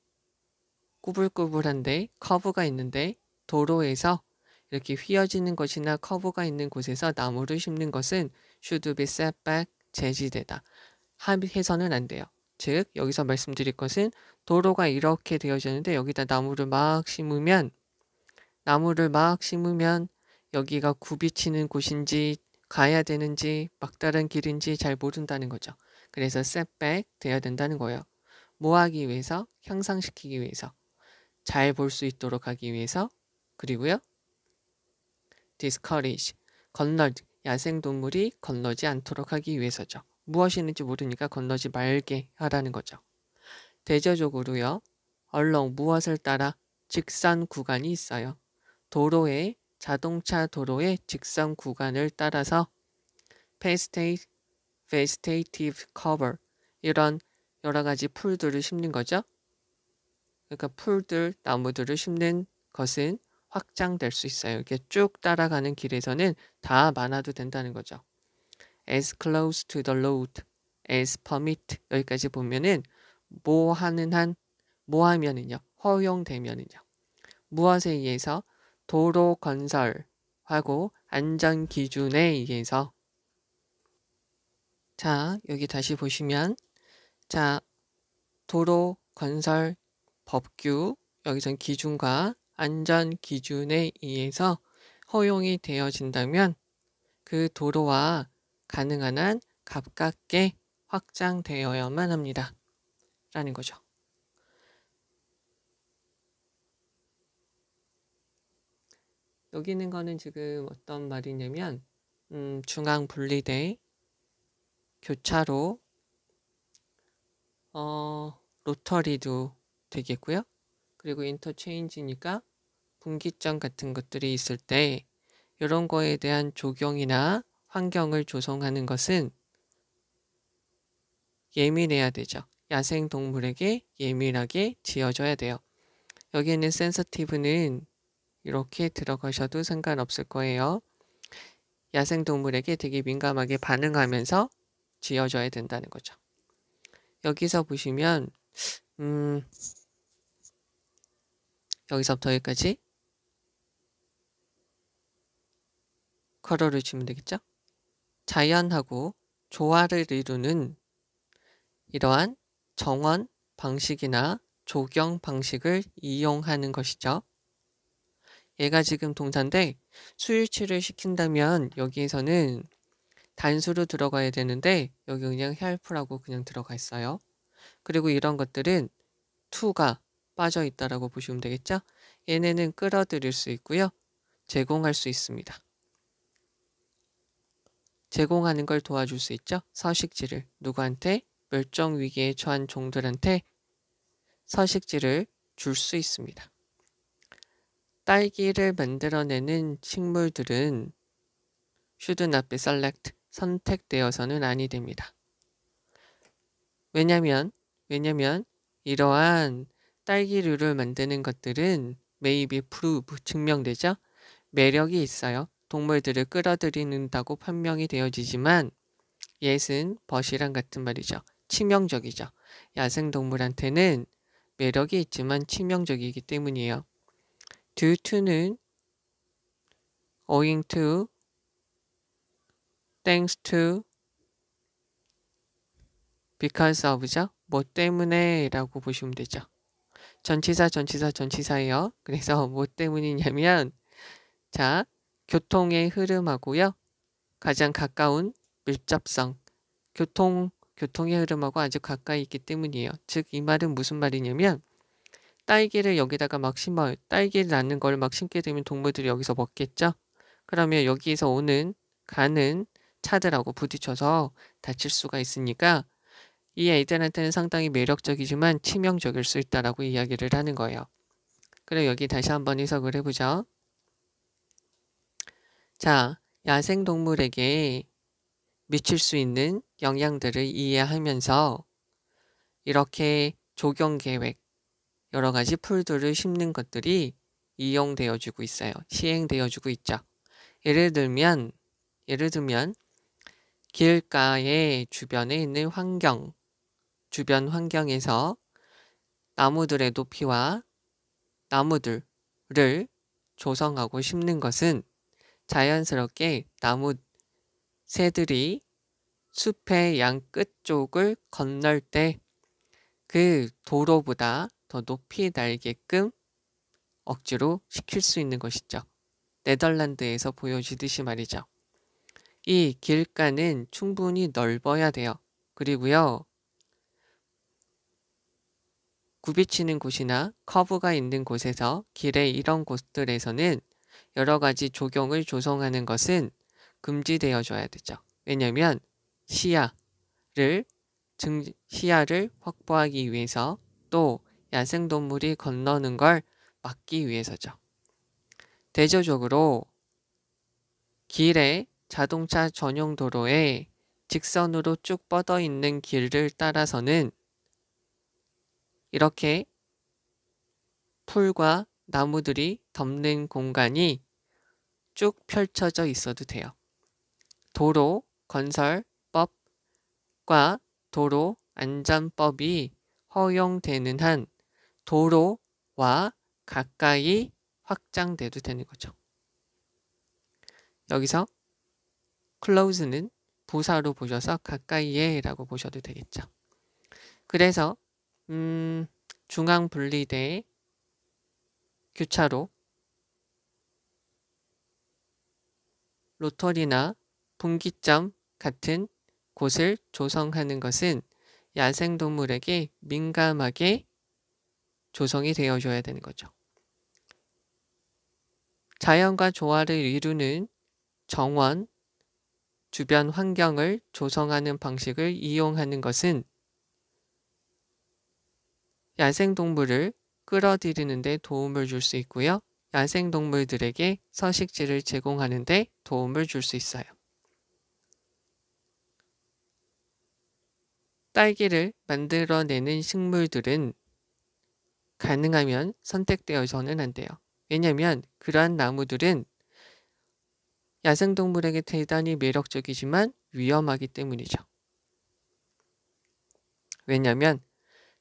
꾸불꾸불한데 커브가 있는데 도로에서 이렇게 휘어지는 것이나 커브가 있는 곳에서 나무를 심는 것은 should be set back 제지되다. 해서는 안 돼요. 즉 여기서 말씀드릴 것은 도로가 이렇게 되어졌는데 여기다 나무를 막 심으면 나무를 막 심으면 여기가 굽이치는 곳인지 가야 되는지 막다른 길인지 잘 모른다는 거죠. 그래서 setback 돼야 된다는 거예요. 뭐 하기 위해서? 향상시키기 위해서. 잘 볼 수 있도록 하기 위해서. 그리고요. discourage. 건너 야생동물이 건너지 않도록 하기 위해서죠. 무엇이는지 모르니까 건너지 말게 하라는 거죠. 대저적으로요. 얼렁 무엇을 따라 직선 구간이 있어요. 도로에 자동차 도로의 직선 구간을 따라서 페스테이 vegetative cover 이런 여러 가지 풀들을 심는 거죠. 그러니까 풀들, 나무들을 심는 것은 확장될 수 있어요. 이렇게 쭉 따라가는 길에서는 다 많아도 된다는 거죠. as close to the load, as permit 여기까지 보면은 뭐 하는 한, 뭐 하면은요, 허용되면은요. 무엇에 의해서 도로 건설하고 안전 기준에 의해서 자, 여기 다시 보시면 자, 도로 건설 법규 여기선 기준과 안전 기준에 의해서 허용이 되어진다면 그 도로와 가능한 한 가깝게 확장되어야만 합니다. 라는 거죠. 여기 있는 거는 지금 어떤 말이냐면 음, 중앙 분리대 교차로 어, 로터리도 되겠고요. 그리고 인터체인지니까 분기점 같은 것들이 있을 때 이런 거에 대한 조경이나 환경을 조성하는 것은 예민해야 되죠. 야생동물에게 예민하게 지어져야 돼요. 여기 있는 센서티브는 이렇게 들어가셔도 상관없을 거예요. 야생동물에게 되게 민감하게 반응하면서 지어져야 된다는 거죠. 여기서 보시면 음, 여기서부터 여기까지 컬러를 주면 되겠죠? 자연하고 조화를 이루는 이러한 정원 방식이나 조경 방식을 이용하는 것이죠. 얘가 지금 동사인데 수일치를 시킨다면 여기에서는 단수로 들어가야 되는데 여기 그냥 help라고 그냥 들어가 있어요. 그리고 이런 것들은 to가 빠져 있다라고 보시면 되겠죠? 얘네는 끌어들일 수 있고요. 제공할 수 있습니다. 제공하는 걸 도와줄 수 있죠? 서식지를 누구한테? 멸종 위기에 처한 종들한테 서식지를 줄 수 있습니다. 딸기를 만들어내는 식물들은 should not be select 선택되어서는 아니 됩니다. 왜냐면 왜냐면 이러한 딸기류를 만드는 것들은 매입이 프루브 증명되죠. 매력이 있어요. 동물들을 끌어들이는다고 판명이 되어지지만 옛은 벗이랑 같은 말이죠. 치명적이죠. 야생동물한테는 매력이 있지만 치명적이기 때문이에요. due to는 owing to thanks to because of죠. 뭐 때문에 라고 보시면 되죠. 전치사 전치사 전치사예요. 그래서 뭐 때문이냐면 자 교통의 흐름하고요. 가장 가까운 밀접성 교통 교통의 흐름하고 아주 가까이 있기 때문이에요. 즉 이 말은 무슨 말이냐면 딸기를 여기다가 막심어 딸기를 낳는 걸 막 심게 되면 동물들이 여기서 먹겠죠. 그러면 여기에서 오는 가는 차들하고 부딪혀서 다칠 수가 있으니까 이 아이들한테는 상당히 매력적이지만 치명적일 수 있다라고 이야기를 하는 거예요. 그럼 여기 다시 한번 해석을 해보죠. 자, 야생동물에게 미칠 수 있는 영향들을 이해하면서 이렇게 조경 계획, 여러 가지 풀들을 심는 것들이 이용되어지고 있어요. 시행되어지고 있죠. 예를 들면, 예를 들면 길가의 주변에 있는 환경, 주변 환경에서 나무들의 높이와 나무들을 조성하고 심는 것은 자연스럽게 나무 새들이 숲의 양 끝 쪽을 건널 때 그 도로보다 더 높이 날게끔 억지로 시킬 수 있는 것이죠. 네덜란드에서 보여지듯이 말이죠. 이 길가는 충분히 넓어야 돼요. 그리고요. 굽이치는 곳이나 커브가 있는 곳에서 길의 이런 곳들에서는 여러 가지 조경을 조성하는 것은 금지되어 줘야 되죠. 왜냐면 시야를 증, 시야를 확보하기 위해서 또 야생동물이 건너는 걸 막기 위해서죠. 대조적으로 길에 자동차 전용 도로에 직선으로 쭉 뻗어 있는 길을 따라서는 이렇게 풀과 나무들이 덮는 공간이 쭉 펼쳐져 있어도 돼요. 도로 건설법과 도로 안전법이 허용되는 한 도로와 가까이 확장돼도 되는 거죠. 여기서 close는 부사로 보셔서 가까이에라고 보셔도 되겠죠. 그래서 음, 중앙 분리대 교차로 로터리나 분기점 같은 곳을 조성하는 것은 야생동물에게 민감하게 조성이 되어줘야 되는 거죠. 자연과 조화를 이루는 정원, 주변 환경을 조성하는 방식을 이용하는 것은 야생동물을 끌어들이는 데 도움을 줄 수 있고요. 야생동물들에게 서식지를 제공하는 데 도움을 줄 수 있어요. 딸기를 만들어내는 식물들은 가능하면 선택되어서는 안 돼요. 왜냐하면 그러한 나무들은 야생동물에게 대단히 매력적이지만 위험하기 때문이죠. 왜냐하면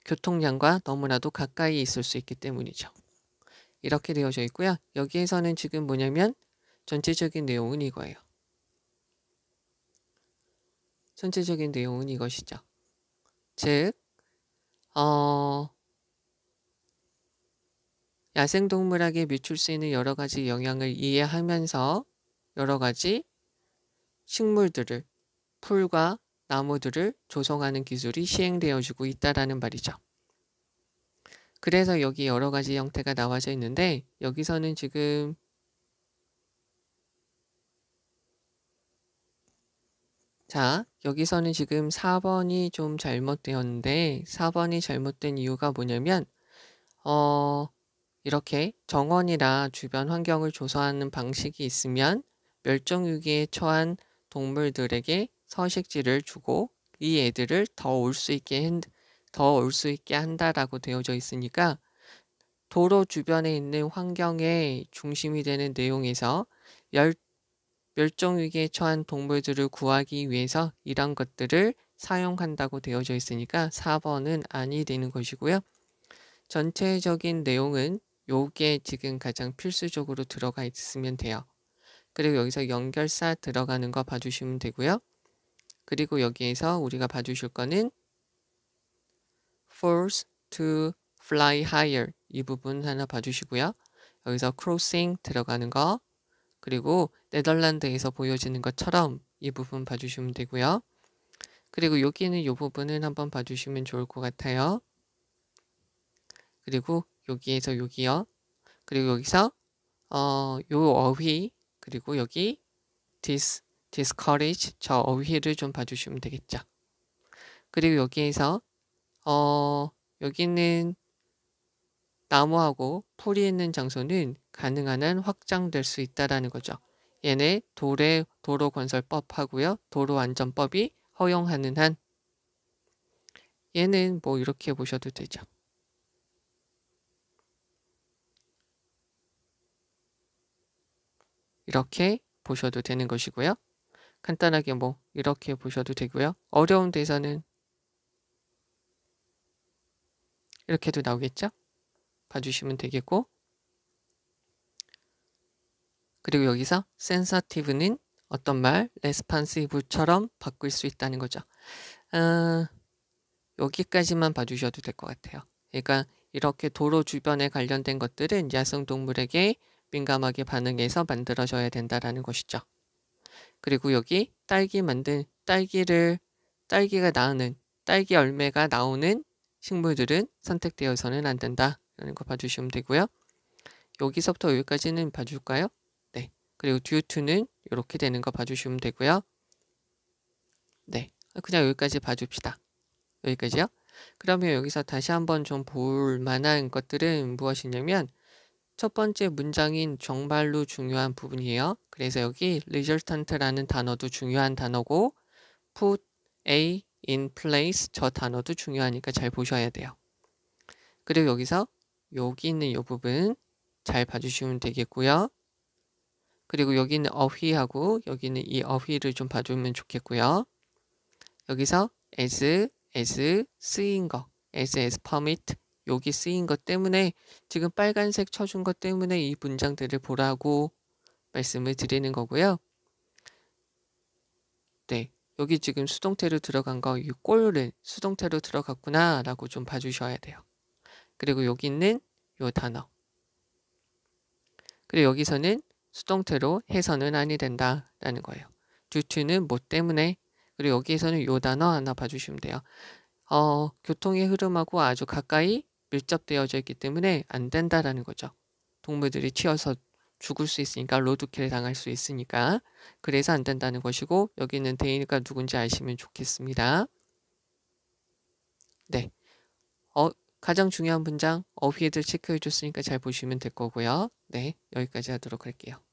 교통량과 너무나도 가까이 있을 수 있기 때문이죠. 이렇게 되어져 있고요. 여기에서는 지금 뭐냐면 전체적인 내용은 이거예요. 전체적인 내용은 이것이죠. 즉, 어, 야생동물에게 미칠 수 있는 여러 가지 영향을 이해하면서 여러 가지 식물들을 풀과 나무들을 조성하는 기술이 시행되어지고 있다라는 말이죠. 그래서 여기 여러 가지 형태가 나와져 있는데 여기서는 지금 자, 여기서는 지금 4번이 좀 잘못되었는데 4번이 잘못된 이유가 뭐냐면 어 이렇게 정원이나 주변 환경을 조성하는 방식이 있으면 멸종위기에 처한 동물들에게 서식지를 주고 이 애들을 더 올 수 있게 더올 수 있게 한다라고 되어져 있으니까 도로 주변에 있는 환경의 중심이 되는 내용에서 열, 멸종위기에 처한 동물들을 구하기 위해서 이런 것들을 사용한다고 되어져 있으니까 4번은 아니 되는 것이고요. 전체적인 내용은 요게 지금 가장 필수적으로 들어가 있으면 돼요. 그리고 여기서 연결사 들어가는 거 봐주시면 되고요. 그리고 여기에서 우리가 봐주실 거는 force to fly higher 이 부분 하나 봐주시고요. 여기서 crossing 들어가는 거 그리고 네덜란드에서 보여지는 것처럼 이 부분 봐주시면 되고요. 그리고 여기는 이 부분은 한번 봐주시면 좋을 것 같아요. 그리고 여기에서 여기요. 그리고 여기서 어, 요 어휘 그리고 여기 dis, discourage 저 어휘를 좀 봐주시면 되겠죠. 그리고 여기에서 어 여기는 나무하고 풀이 있는 장소는 가능한 한 확장될 수 있다라는 거죠. 얘네 도래 도로 건설법하고요. 도로 안전법이 허용하는 한 얘는 뭐 이렇게 보셔도 되죠. 이렇게 보셔도 되는 것이고요. 간단하게 뭐 이렇게 보셔도 되고요. 어려운 데서는 이렇게도 나오겠죠? 봐주시면 되겠고 그리고 여기서 sensitive는 어떤 말, responsive처럼 바꿀 수 있다는 거죠. 아, 여기까지만 봐주셔도 될 것 같아요. 그러니까 이렇게 도로 주변에 관련된 것들은 야생동물에게 민감하게 반응해서 만들어져야 된다라는 것이죠. 그리고 여기 딸기 만든 딸기를 딸기가 나오는 딸기 열매가 나오는 식물들은 선택되어서는 안 된다라는 거 봐주시면 되고요. 여기서부터 여기까지는 봐줄까요? 네. 그리고 듀투는 이렇게 되는 거 봐주시면 되고요. 네. 그냥 여기까지 봐줍시다. 여기까지요. 그러면 여기서 다시 한번 좀 볼 만한 것들은 무엇이냐면 첫 번째 문장인 정말로 중요한 부분이에요. 그래서 여기 resultant라는 단어도 중요한 단어고 put A in place 저 단어도 중요하니까 잘 보셔야 돼요. 그리고 여기서 여기 있는 이 부분 잘 봐주시면 되겠고요. 그리고 여기는 어휘하고 여기는 이 어휘를 좀 봐주면 좋겠고요. 여기서 as, as, 쓰인 거, as, as, permit, 여기 쓰인 것 때문에 지금 빨간색 쳐준 것 때문에 이 문장들을 보라고 말씀을 드리는 거고요. 네, 여기 지금 수동태로 들어간 거, 이 꼴은 수동태로 들어갔구나 라고 좀 봐주셔야 돼요. 그리고 여기 있는 이 단어. 그리고 여기서는 수동태로 해서는 아니 된다 라는 거예요. due to는 뭐 때문에 그리고 여기에서는 이 단어 하나 봐주시면 돼요. 어, 교통의 흐름하고 아주 가까이 밀접되어져 있기 때문에 안 된다라는 거죠. 동물들이 튀어서 죽을 수 있으니까 로드킬 당할 수 있으니까 그래서 안 된다는 것이고 여기는 대인이가 누군지 아시면 좋겠습니다. 네. 어, 가장 중요한 문장 어휘들 체크해 줬으니까 잘 보시면 될 거고요. 네. 여기까지 하도록 할게요.